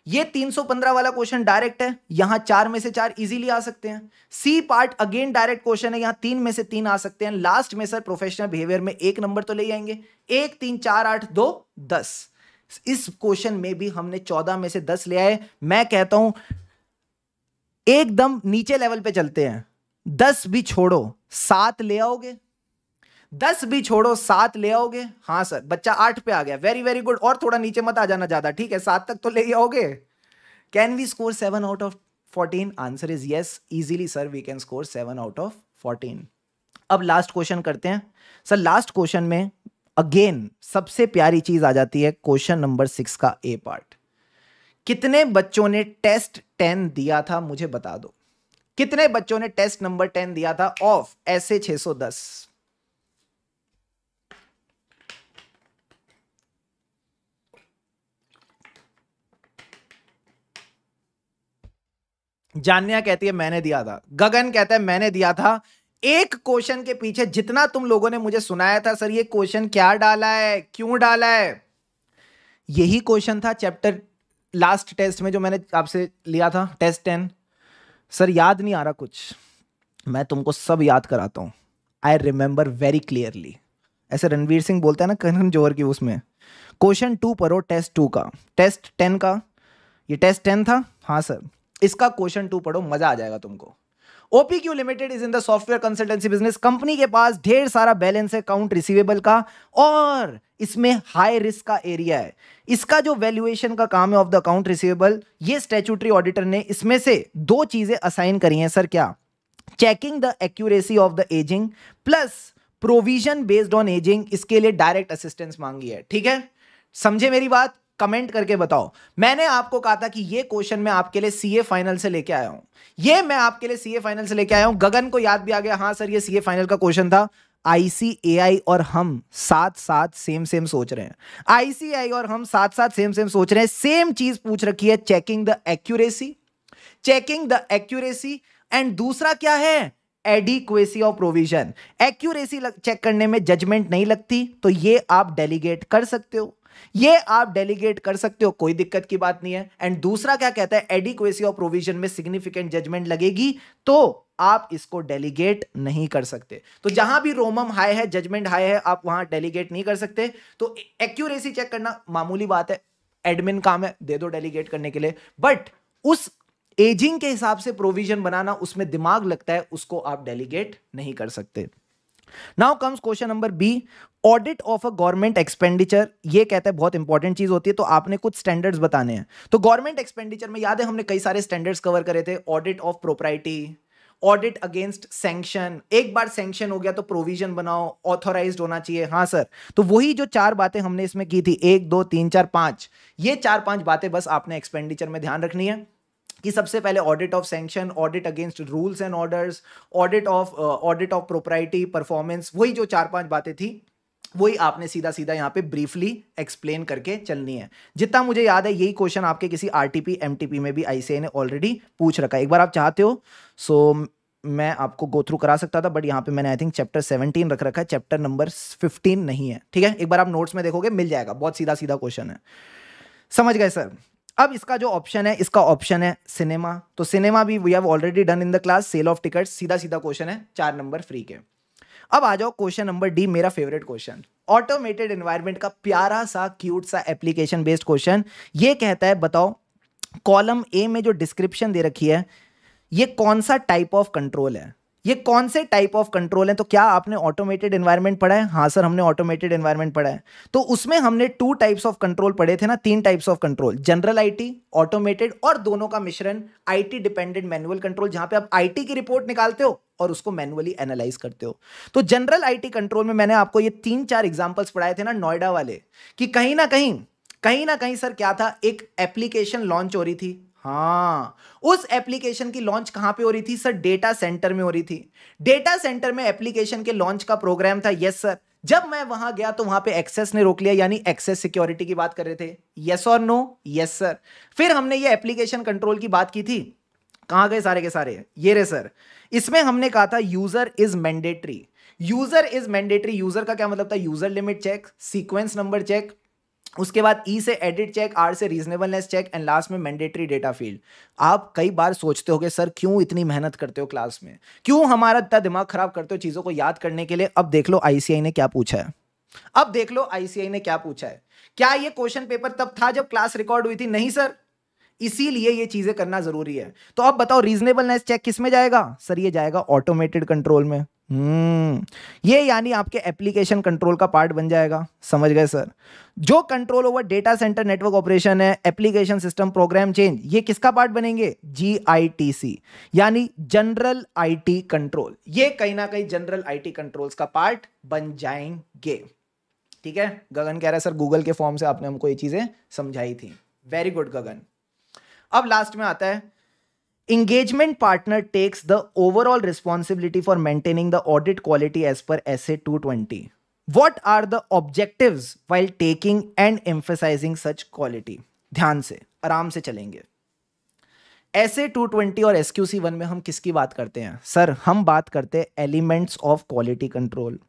ये 315 वाला क्वेश्चन डायरेक्ट है यहां चार में से चार इजीली आ सकते हैं C part again direct question है यहां तीन में से तीन आ सकते हैं लास्ट में सर प्रोफेशनल बिहेवियर में एक नंबर तो ले आएंगे एक तीन चार आठ दो दस इस क्वेश्चन में भी हमने चौदह में से दस ले आए मैं कहता हूं एकदम नीचे लेवल पे चलते हैं दस भी छोड़ो सात ले आओगे दस भी छोड़ो सात ले आओगे हाँ सर बच्चा आठ पे आ गया वेरी वेरी गुड और थोड़ा नीचे मत आ जाना ज्यादा ठीक है सात तक तो ले आओगे can we score seven out of fourteen answer is yes easily sir we can score seven out of fourteen अब लास्ट क्वेश्चन करते हैं सर लास्ट क्वेश्चन में अगेन सबसे प्यारी चीज आ जाती है क्वेश्चन नंबर सिक्स का ए पार्ट कितने बच्चों ने टेस्ट टेन दिया था मुझे बता दो कितने बच्चों ने टेस्ट नंबर टेन दिया था ऑफ ऐसे 610 जान्या कहती है मैंने दिया था गगन कहता है मैंने दिया था एक क्वेश्चन के पीछे जितना तुम लोगों ने मुझे सुनाया था सर ये क्वेश्चन क्या डाला है क्यों डाला है यही क्वेश्चन था चैप्टर लास्ट टेस्ट में जो मैंने आपसे लिया था टेस्ट टेन सर याद नहीं आ रहा कुछ मैं तुमको सब याद कराता हूँ आई रिमेंबर वेरी क्लियरली ऐसे रणवीर सिंह बोलते हैं ना कन्हन जोहर की उसमें क्वेश्चन टू पढ़ो टेस्ट टू का टेस्ट टेन का ये टेस्ट टेन था हाँ सर इसका क्वेश्चन टू पढ़ो मज़ा आ जाएगा तुमको OPQ limited is in the software consultancy business company के पास ढेर सारा बैलेंस है अकाउंट रिसीवेबल का और इसमें हाई रिस्क का एरिया है इसका जो वैल्यूएशन का काम है ऑफ द अकाउंट रिसीवेबल ये स्टेचुटरी ऑडिटर ने इसमें से दो चीजें असाइन करी हैं सर क्या checking the accuracy of the ageing plus provision based on ageing इसके लिए डायरेक्ट असिस्टेंस मांगी है ठीक है समझे मेरी बात कमेंट करके बताओ मैंने आपको कहा था कि ये क्वेश्चन मैं आपके लिए सीए फाइनल से लेके आया हूं ये मैं आपके लिए सीए फाइनल से लेके आया हूं गगन को याद भी आ गया हाँ सर ये सीए फाइनल का क्वेश्चन था आईसीएआई और हम साथ साथ सेम सेम सोच रहे हैं आईसीआई और हम साथ साथ सेम सेम सोच रहे हैं सेम चीज पूछ रखी है checking the accuracy checking the accuracy and दूसरा क्या है adequacy of provision accuracy check करने में जजमेंट नहीं लगती तो ये आप डेलीगेट कर सकते हो ये आप डेलीगेट कर सकते हो कोई दिक्कत की बात नहीं है एंड दूसरा क्या कहता है एडिक्वेसी ऑफ प्रोविजन में सिग्निफिकेंट जजमेंट लगेगी तो आप इसको डेलीगेट नहीं कर सकते तो जहां भी रोमम हाई है जजमेंट हाई है आप वहां डेलीगेट नहीं कर सकते तो एक्यूरेसी चेक करना मामूली बात है एडमिन काम है दे दो डेलीगेट करने के लिए बट उस एजिंग के हिसाब से प्रोविजन बनाना उसमें दिमाग लगता है उसको आप डेलीगेट नहीं कर सकते now comes question number B audit of a government expenditure ये कहता है बहुत इंपॉर्टेंट चीज होती है तो आपने कुछ स्टैंडर्ड्स बताने हैं तो गवर्नमेंट एक्सपेंडिचर में याद है हमने कई सारे स्टैंडर्ड्स कवर करे थे audit of propriety audit against sanction एक बार सेंक्शन हो गया तो प्रोविजन बनाओ ऑथोराइज होना चाहिए हाँ सर तो वही जो चार बातें हमने इसमें की थी एक दो तीन चार पांच ये चार पांच बातें बस आपने एक्सपेंडिचर में ध्यान रखनी है कि सबसे पहले audit of sanction audit against rules and orders audit of audit of propriety performance वही जो चार पांच बातें थी वही आपने सीधा सीधा यहाँ पे ब्रीफली एक्सप्लेन करके चलनी है जितना मुझे याद है यही क्वेश्चन आपके किसी आरटीपी एमटीपी में भी आईसीआई ने ऑलरेडी पूछ रखा है एक बार आप चाहते हो सो so, मैं आपको गो थ्रू करा सकता था बट यहाँ पे मैंने आई थिंक चैप्टर 17 रख रखा है चैप्टर नंबर 15 नहीं है ठीक है एक बार आप नोट्स में देखोगे मिल जाएगा बहुत सीधा सीधा क्वेश्चन है समझ गए सर अब इसका जो ऑप्शन है इसका ऑप्शन है सिनेमा तो सिनेमा भी we have already done in the class sale of ticket सीधा सीधा क्वेश्चन है चार नंबर फ्री के अब आ जाओ क्वेश्चन नंबर डी मेरा फेवरेट क्वेश्चन ऑटोमेटेड एनवायरमेंट का प्यारा सा क्यूट सा एप्लीकेशन बेस्ड क्वेश्चन ये कहता है बताओ कॉलम ए में जो डिस्क्रिप्शन दे रखी है ये कौन सा टाइप ऑफ कंट्रोल है ये कौन से टाइप ऑफ कंट्रोल है तो क्या आपने ऑटोमेटेड एनवायरनमेंट पढ़ा है हाँ सर हमने ऑटोमेटेड एनवायरनमेंट पढ़ा है तो उसमें हमने टू टाइप्स ऑफ कंट्रोल पढ़े थे ना तीन types of control general IT automated और दोनों का मिश्रण आईटी डिपेंडेंट मैनुअल कंट्रोल जहां पे आप आईटी की रिपोर्ट निकालते हो और उसको मैनुअली एनालाइज करते हो तो जनरल आईटी कंट्रोल में मैंने आपको ये तीन चार एग्जाम्पल्स पढ़ाए थे ना नोएडा वाले कि कहीं ना कहीं कहीं ना कहीं सर क्या था एक एप्लीकेशन लॉन्च हो रही थी हाँ उस एप्लीकेशन की लॉन्च कहां पे हो रही थी सर डेटा सेंटर में हो रही थी डेटा सेंटर में एप्लीकेशन के लॉन्च का प्रोग्राम था यस सर जब मैं वहां गया तो वहां पे एक्सेस ने रोक लिया यानी एक्सेस सिक्योरिटी की बात कर रहे थे यस और नो यस सर फिर हमने ये एप्लीकेशन कंट्रोल की बात की थी कहां गए सारे के सारे ये रे सर इसमें हमने कहा था user is mandatory user is mandatory user का क्या मतलब था user limit check sequence number check उसके बाद ई e से एडिट चेक आर से रीजनेबलनेस चेक एंड लास्ट में मैंडेटरी डेटा फील्ड आप कई बार सोचते गए सर क्यों इतनी मेहनत करते हो क्लास में क्यों हमारा इतना दिमाग खराब करते हो चीज़ों को याद करने के लिए अब देख लो आईसीआई ने क्या पूछा है अब देख लो आईसीआई ने क्या पूछा है क्या ये क्वेश्चन पेपर तब था जब क्लास रिकॉर्ड हुई थी नहीं सर इसीलिए ये चीज़ें करना ज़रूरी है तो अब बताओ रीजनेबलनेस चेक किस में जाएगा सर ये जाएगा ऑटोमेटेड कंट्रोल में हम्म। ये यानी आपके एप्लीकेशन कंट्रोल का पार्ट बन जाएगा समझ गए सर जो control over data centre network operation है एप्लीकेशन सिस्टम प्रोग्राम चेंज ये किसका पार्ट बनेंगे जी आई टी सी यानी जनरल आई टी कंट्रोल ये कहीं ना कहीं जनरल आई टी कंट्रोल्स का पार्ट बन जाएंगे ठीक है गगन कह रहा है सर गूगल के फॉर्म से आपने हमको ये चीजें समझाई थी वेरी गुड गगन अब लास्ट में आता है Engagement partner takes the overall responsibility for maintaining the audit quality as per SA 220. What are the objectives while taking and emphasizing such quality? ध्यान से आराम से चलेंगे ऐसे 220 और एस क्यू सी वन में हम किसकी बात करते हैं सर हम बात करते हैं एलिमेंट्स ऑफ क्वालिटी कंट्रोल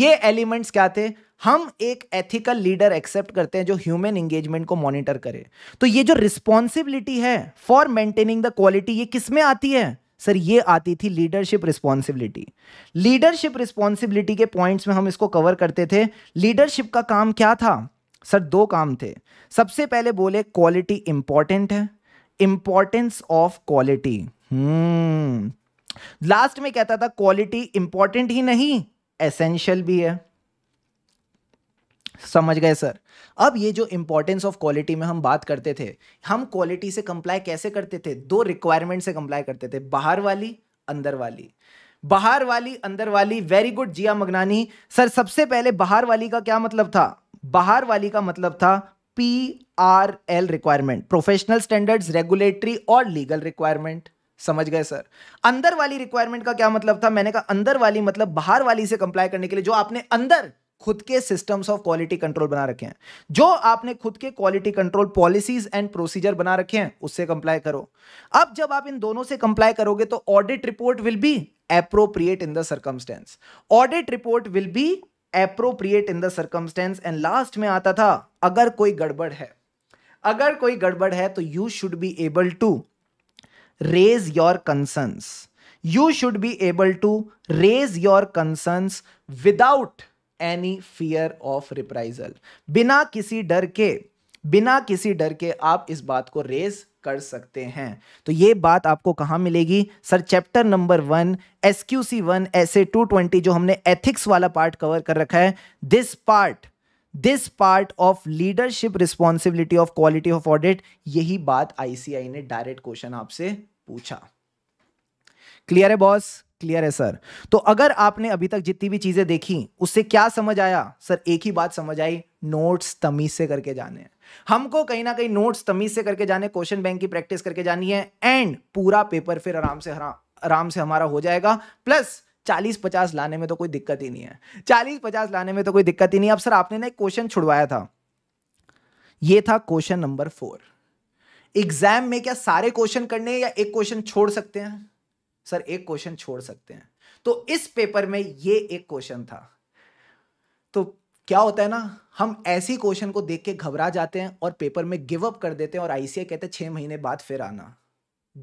ये एलिमेंट्स क्या थे हम एक एथिकल लीडर एक्सेप्ट करते हैं जो ह्यूमन इंगेजमेंट को मॉनिटर करे तो ये जो रिस्पॉन्सिबिलिटी है फॉर मेंटेनिंग द क्वालिटी ये किस में आती है सर ये आती थी लीडरशिप रिस्पॉन्सिबिलिटी लीडरशिप रिस्पॉन्सिबिलिटी के पॉइंट्स में हम इसको कवर करते थे लीडरशिप का काम क्या था सर दो काम थे सबसे पहले बोले क्वालिटी इंपॉर्टेंट है इंपॉर्टेंस ऑफ क्वालिटी लास्ट में कहता था क्वालिटी इंपॉर्टेंट ही नहीं एसेंशियल भी है समझ गए सर अब ये जो इंपॉर्टेंस ऑफ क्वालिटी में हम बात करते थे हम क्वालिटी से कंप्लाई कैसे करते थे दो रिक्वायरमेंट से कंप्लाई करते थे बाहर वाली अंदर वाली बाहर वाली अंदर वाली very good Jiya Magnani sir सबसे पहले बाहर वाली का क्या मतलब था बाहर वाली का मतलब था P R L requirement professional standards regulatory और लीगल रिक्वायरमेंट समझ गए सर अंदर वाली रिक्वायरमेंट का क्या मतलब था मैंने कहा अंदर वाली मतलब बाहर वाली से कंप्लाई करने के लिए जो आपने अंदर खुद के सिस्टम्स ऑफ क्वालिटी कंट्रोल बना रखे हैं जो आपने खुद के quality control policies and procedure बना रखे हैं उससे कंप्लाई करो अब जब आप इन दोनों से कंप्लाई करोगे तो audit report will be appropriate in the circumstances audit report will be appropriate in the circumstances and last में आता था अगर कोई गड़बड़ है अगर कोई गड़बड़ है तो you should be able to raise your concerns you should be able to raise your concerns without any fear of reprisal बिना किसी डर के बिना किसी डर के आप इस बात को रेज कर सकते हैं तो ये बात आपको कहाँ मिलेगी sir chapter number one S Q C one S A two twenty जो हमने एथिक्स वाला पार्ट कवर कर रखा है this part this part of leadership responsibility of quality of audit यही बात आईसीआई ने डायरेक्ट क्वेश्चन आपसे पूछा क्लियर है बॉस क्लियर है सर तो अगर आपने अभी तक जितनी भी चीजें देखी उससे क्या समझ आया सर एक ही बात समझ आई नोट्स तमीज से करके जाने हमको कहीं ना कहीं नोट्स तमीज से करके जाने क्वेश्चन बैंक की प्रैक्टिस करके जानी है एंड पूरा पेपर फिर आराम से आराम से हमारा हो जाएगा प्लस चालीस पचास लाने में तो कोई दिक्कत ही नहीं है चालीस पचास लाने में तो कोई दिक्कत ही नहीं अब सर आपने ना एक क्वेश्चन छुड़वाया था यह था क्वेश्चन नंबर फोर एग्जाम में क्या सारे क्वेश्चन करने या एक क्वेश्चन छोड़ सकते हैं सर एक क्वेश्चन छोड़ सकते हैं तो इस पेपर में ये एक क्वेश्चन था तो क्या होता है ना हम ऐसी क्वेश्चन को देख के घबरा जाते हैं और पेपर में गिव अप कर देते हैं और आईसीए कहते हैं छह महीने बाद फिर आना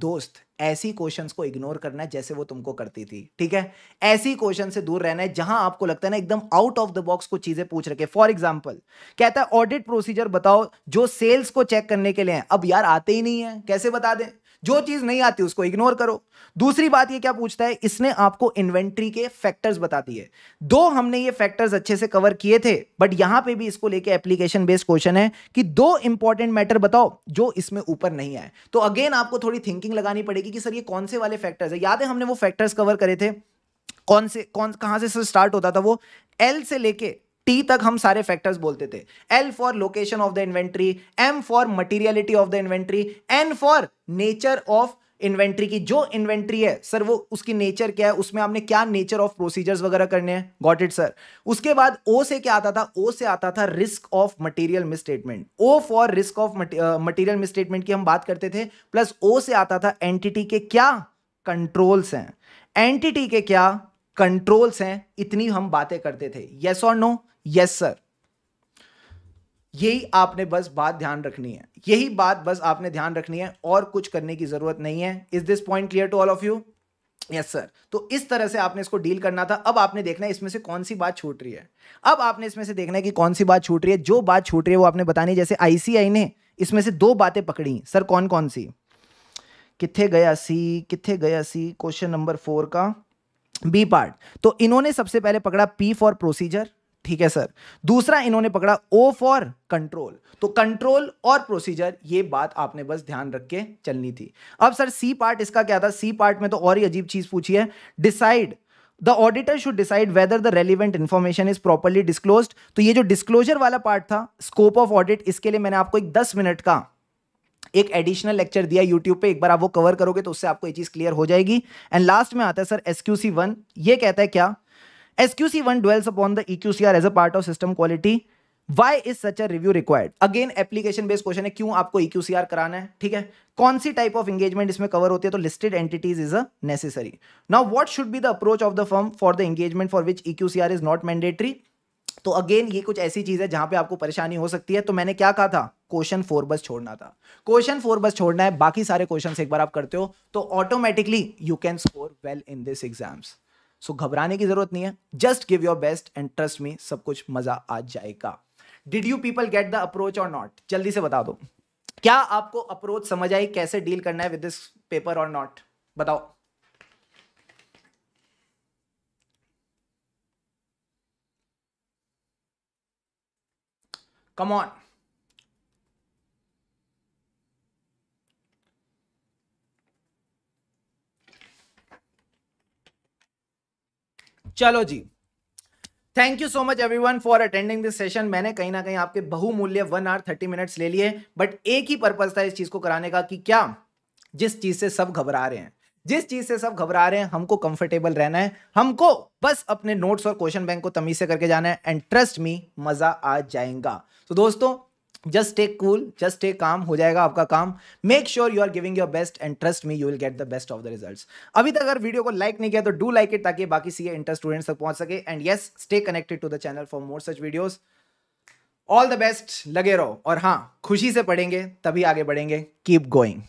दोस्त ऐसी क्वेश्चंस को इग्नोर करना है जैसे वो तुमको करती थी ठीक है ऐसी क्वेश्चन से दूर रहना है जहां आपको लगता है ना एकदम आउट ऑफ द बॉक्स को चीजें पूछ रखे फॉर एग्जांपल कहता है ऑडिट प्रोसीजर बताओ जो सेल्स को चेक करने के लिए है अब यार आते ही नहीं है कैसे बता दें जो चीज नहीं आती उसको इग्नोर करो दूसरी बात ये क्या पूछता है इसने आपको इन्वेंट्री के फैक्टर्स बता दिए दो हमने ये फैक्टर्स अच्छे से कवर किए थे बट यहां पे भी इसको लेके एप्लीकेशन बेस्ड क्वेश्चन है कि दो इंपॉर्टेंट मैटर बताओ जो इसमें ऊपर नहीं आए तो अगेन आपको थोड़ी थिंकिंग लगानी पड़ेगी कि सर ये कौन से वाले फैक्टर्स है याद है हमने वो फैक्टर्स कवर करे थे कौन से कौन कहां से स्टार्ट होता था वो एल से लेके टी तक हम सारे फैक्टर्स बोलते थे L for location of the inventory M for materiality of the inventory N for nature of inventory की जो इन्वेंट्री है सर वो उसकी नेचर क्या है उसमें आपने क्या नेचर ऑफ प्रोसीजर्स वगैरह करने हैं गॉट इट सर उसके बाद ओ से क्या आता था ओ से आता था risk of material misstatement O for risk of material misstatement की हम बात करते थे प्लस ओ से आता था एंटिटी के क्या कंट्रोल्स हैं एंटिटी के क्या कंट्रोल्स हैं इतनी हम बातें करते थे यस और नो यस सर यही आपने बस बात ध्यान रखनी है यही बात बस आपने ध्यान रखनी है और कुछ करने की जरूरत नहीं है is this point clear to all of you yes sir तो इस तरह से आपने इसको डील करना था अब आपने देखना है इसमें से कौन सी बात छूट रही है अब आपने इसमें से देखना है कि कौन सी बात छूट रही है जो बात छूट रही है वो आपने बतानी जैसे आईसीआई ने इसमें से दो बातें पकड़ी सर कौन कौन सी किथे गया सी किथे गया सी क्वेश्चन नंबर फोर का बी पार्ट तो इन्होंने सबसे पहले पकड़ा पी फॉर प्रोसीजर ठीक है सर दूसरा इन्होंने पकड़ा ओ फॉर कंट्रोल तो कंट्रोल और प्रोसीजर ये बात आपने बस ध्यान रख के चलनी थी अब सर सी पार्ट इसका क्या था सी पार्ट में तो और ही अजीब चीज पूछी है decide the auditor should decide whether the relevant information is properly disclose तो ये जो डिस्क्लोजर वाला पार्ट था स्कोप ऑफ ऑडिट इसके लिए मैंने आपको एक दस मिनट का एक एडिशनल लेक्चर दिया यूट्यूब पे एक बार आप वो कवर करोगे तो उससे आपको ये चीज़ क्लियर हो जाएगी एंड लास्ट में आता है sir S Q C one ये कहता है क्या S Q C one dwells upon the E Q C R as a part of system quality why is such a review required again application based question है क्यों आपको इक्यूसीआर e कराना है ठीक है कौन सी टाइप ऑफ एंगेजमेंट इसमें कवर होती है तो listed entities is a necessary now what should be the approach of the firm for the engagement for which E is not mandatory तो अगेन ये कुछ ऐसी चीज है जहां पे आपको परेशानी हो सकती है तो मैंने क्या कहा था क्वेश्चन फोर बस छोड़ना था क्वेश्चन फोर बस छोड़ना है बाकी सारे क्वेश्चन एक बार आप करते हो तो automatically you can score well in this exams so घबराने की जरूरत नहीं है just give your best and trust me सब कुछ मजा आ जाएगा did you people get the approach और नॉट जल्दी से बता दो क्या आपको अप्रोच समझ आई कैसे डील करना है विद दिस पेपर और नॉट बताओ कम ऑन चलो जी thank you so much everyone for attending this session मैंने कहीं ना कहीं आपके बहुमूल्य वन आवर थर्टी मिनट्स ले लिए बट एक ही पर्पज था इस चीज को कराने का कि क्या जिस चीज से सब घबरा रहे हैं जिस चीज से सब घबरा रहे हैं हमको कंफर्टेबल रहना है हमको बस अपने नोट्स और क्वेश्चन बैंक को तमीज से करके जाना है एंड ट्रस्ट मी मजा आ जाएगा तो दोस्तों just take cool just take काम हो जाएगा आपका काम make sure you are giving your best and trust me you will get the best of the results अभी तक अगर वीडियो को लाइक नहीं किया तो डू लाइक इट ताकि बाकी सीए इंटर स्टूडेंट्स तक पहुंच सके and yes stay connected to the channel for more such videos all the best लगे रहो और हाँ खुशी से पढ़ेंगे तभी आगे बढ़ेंगे कीप गोइंग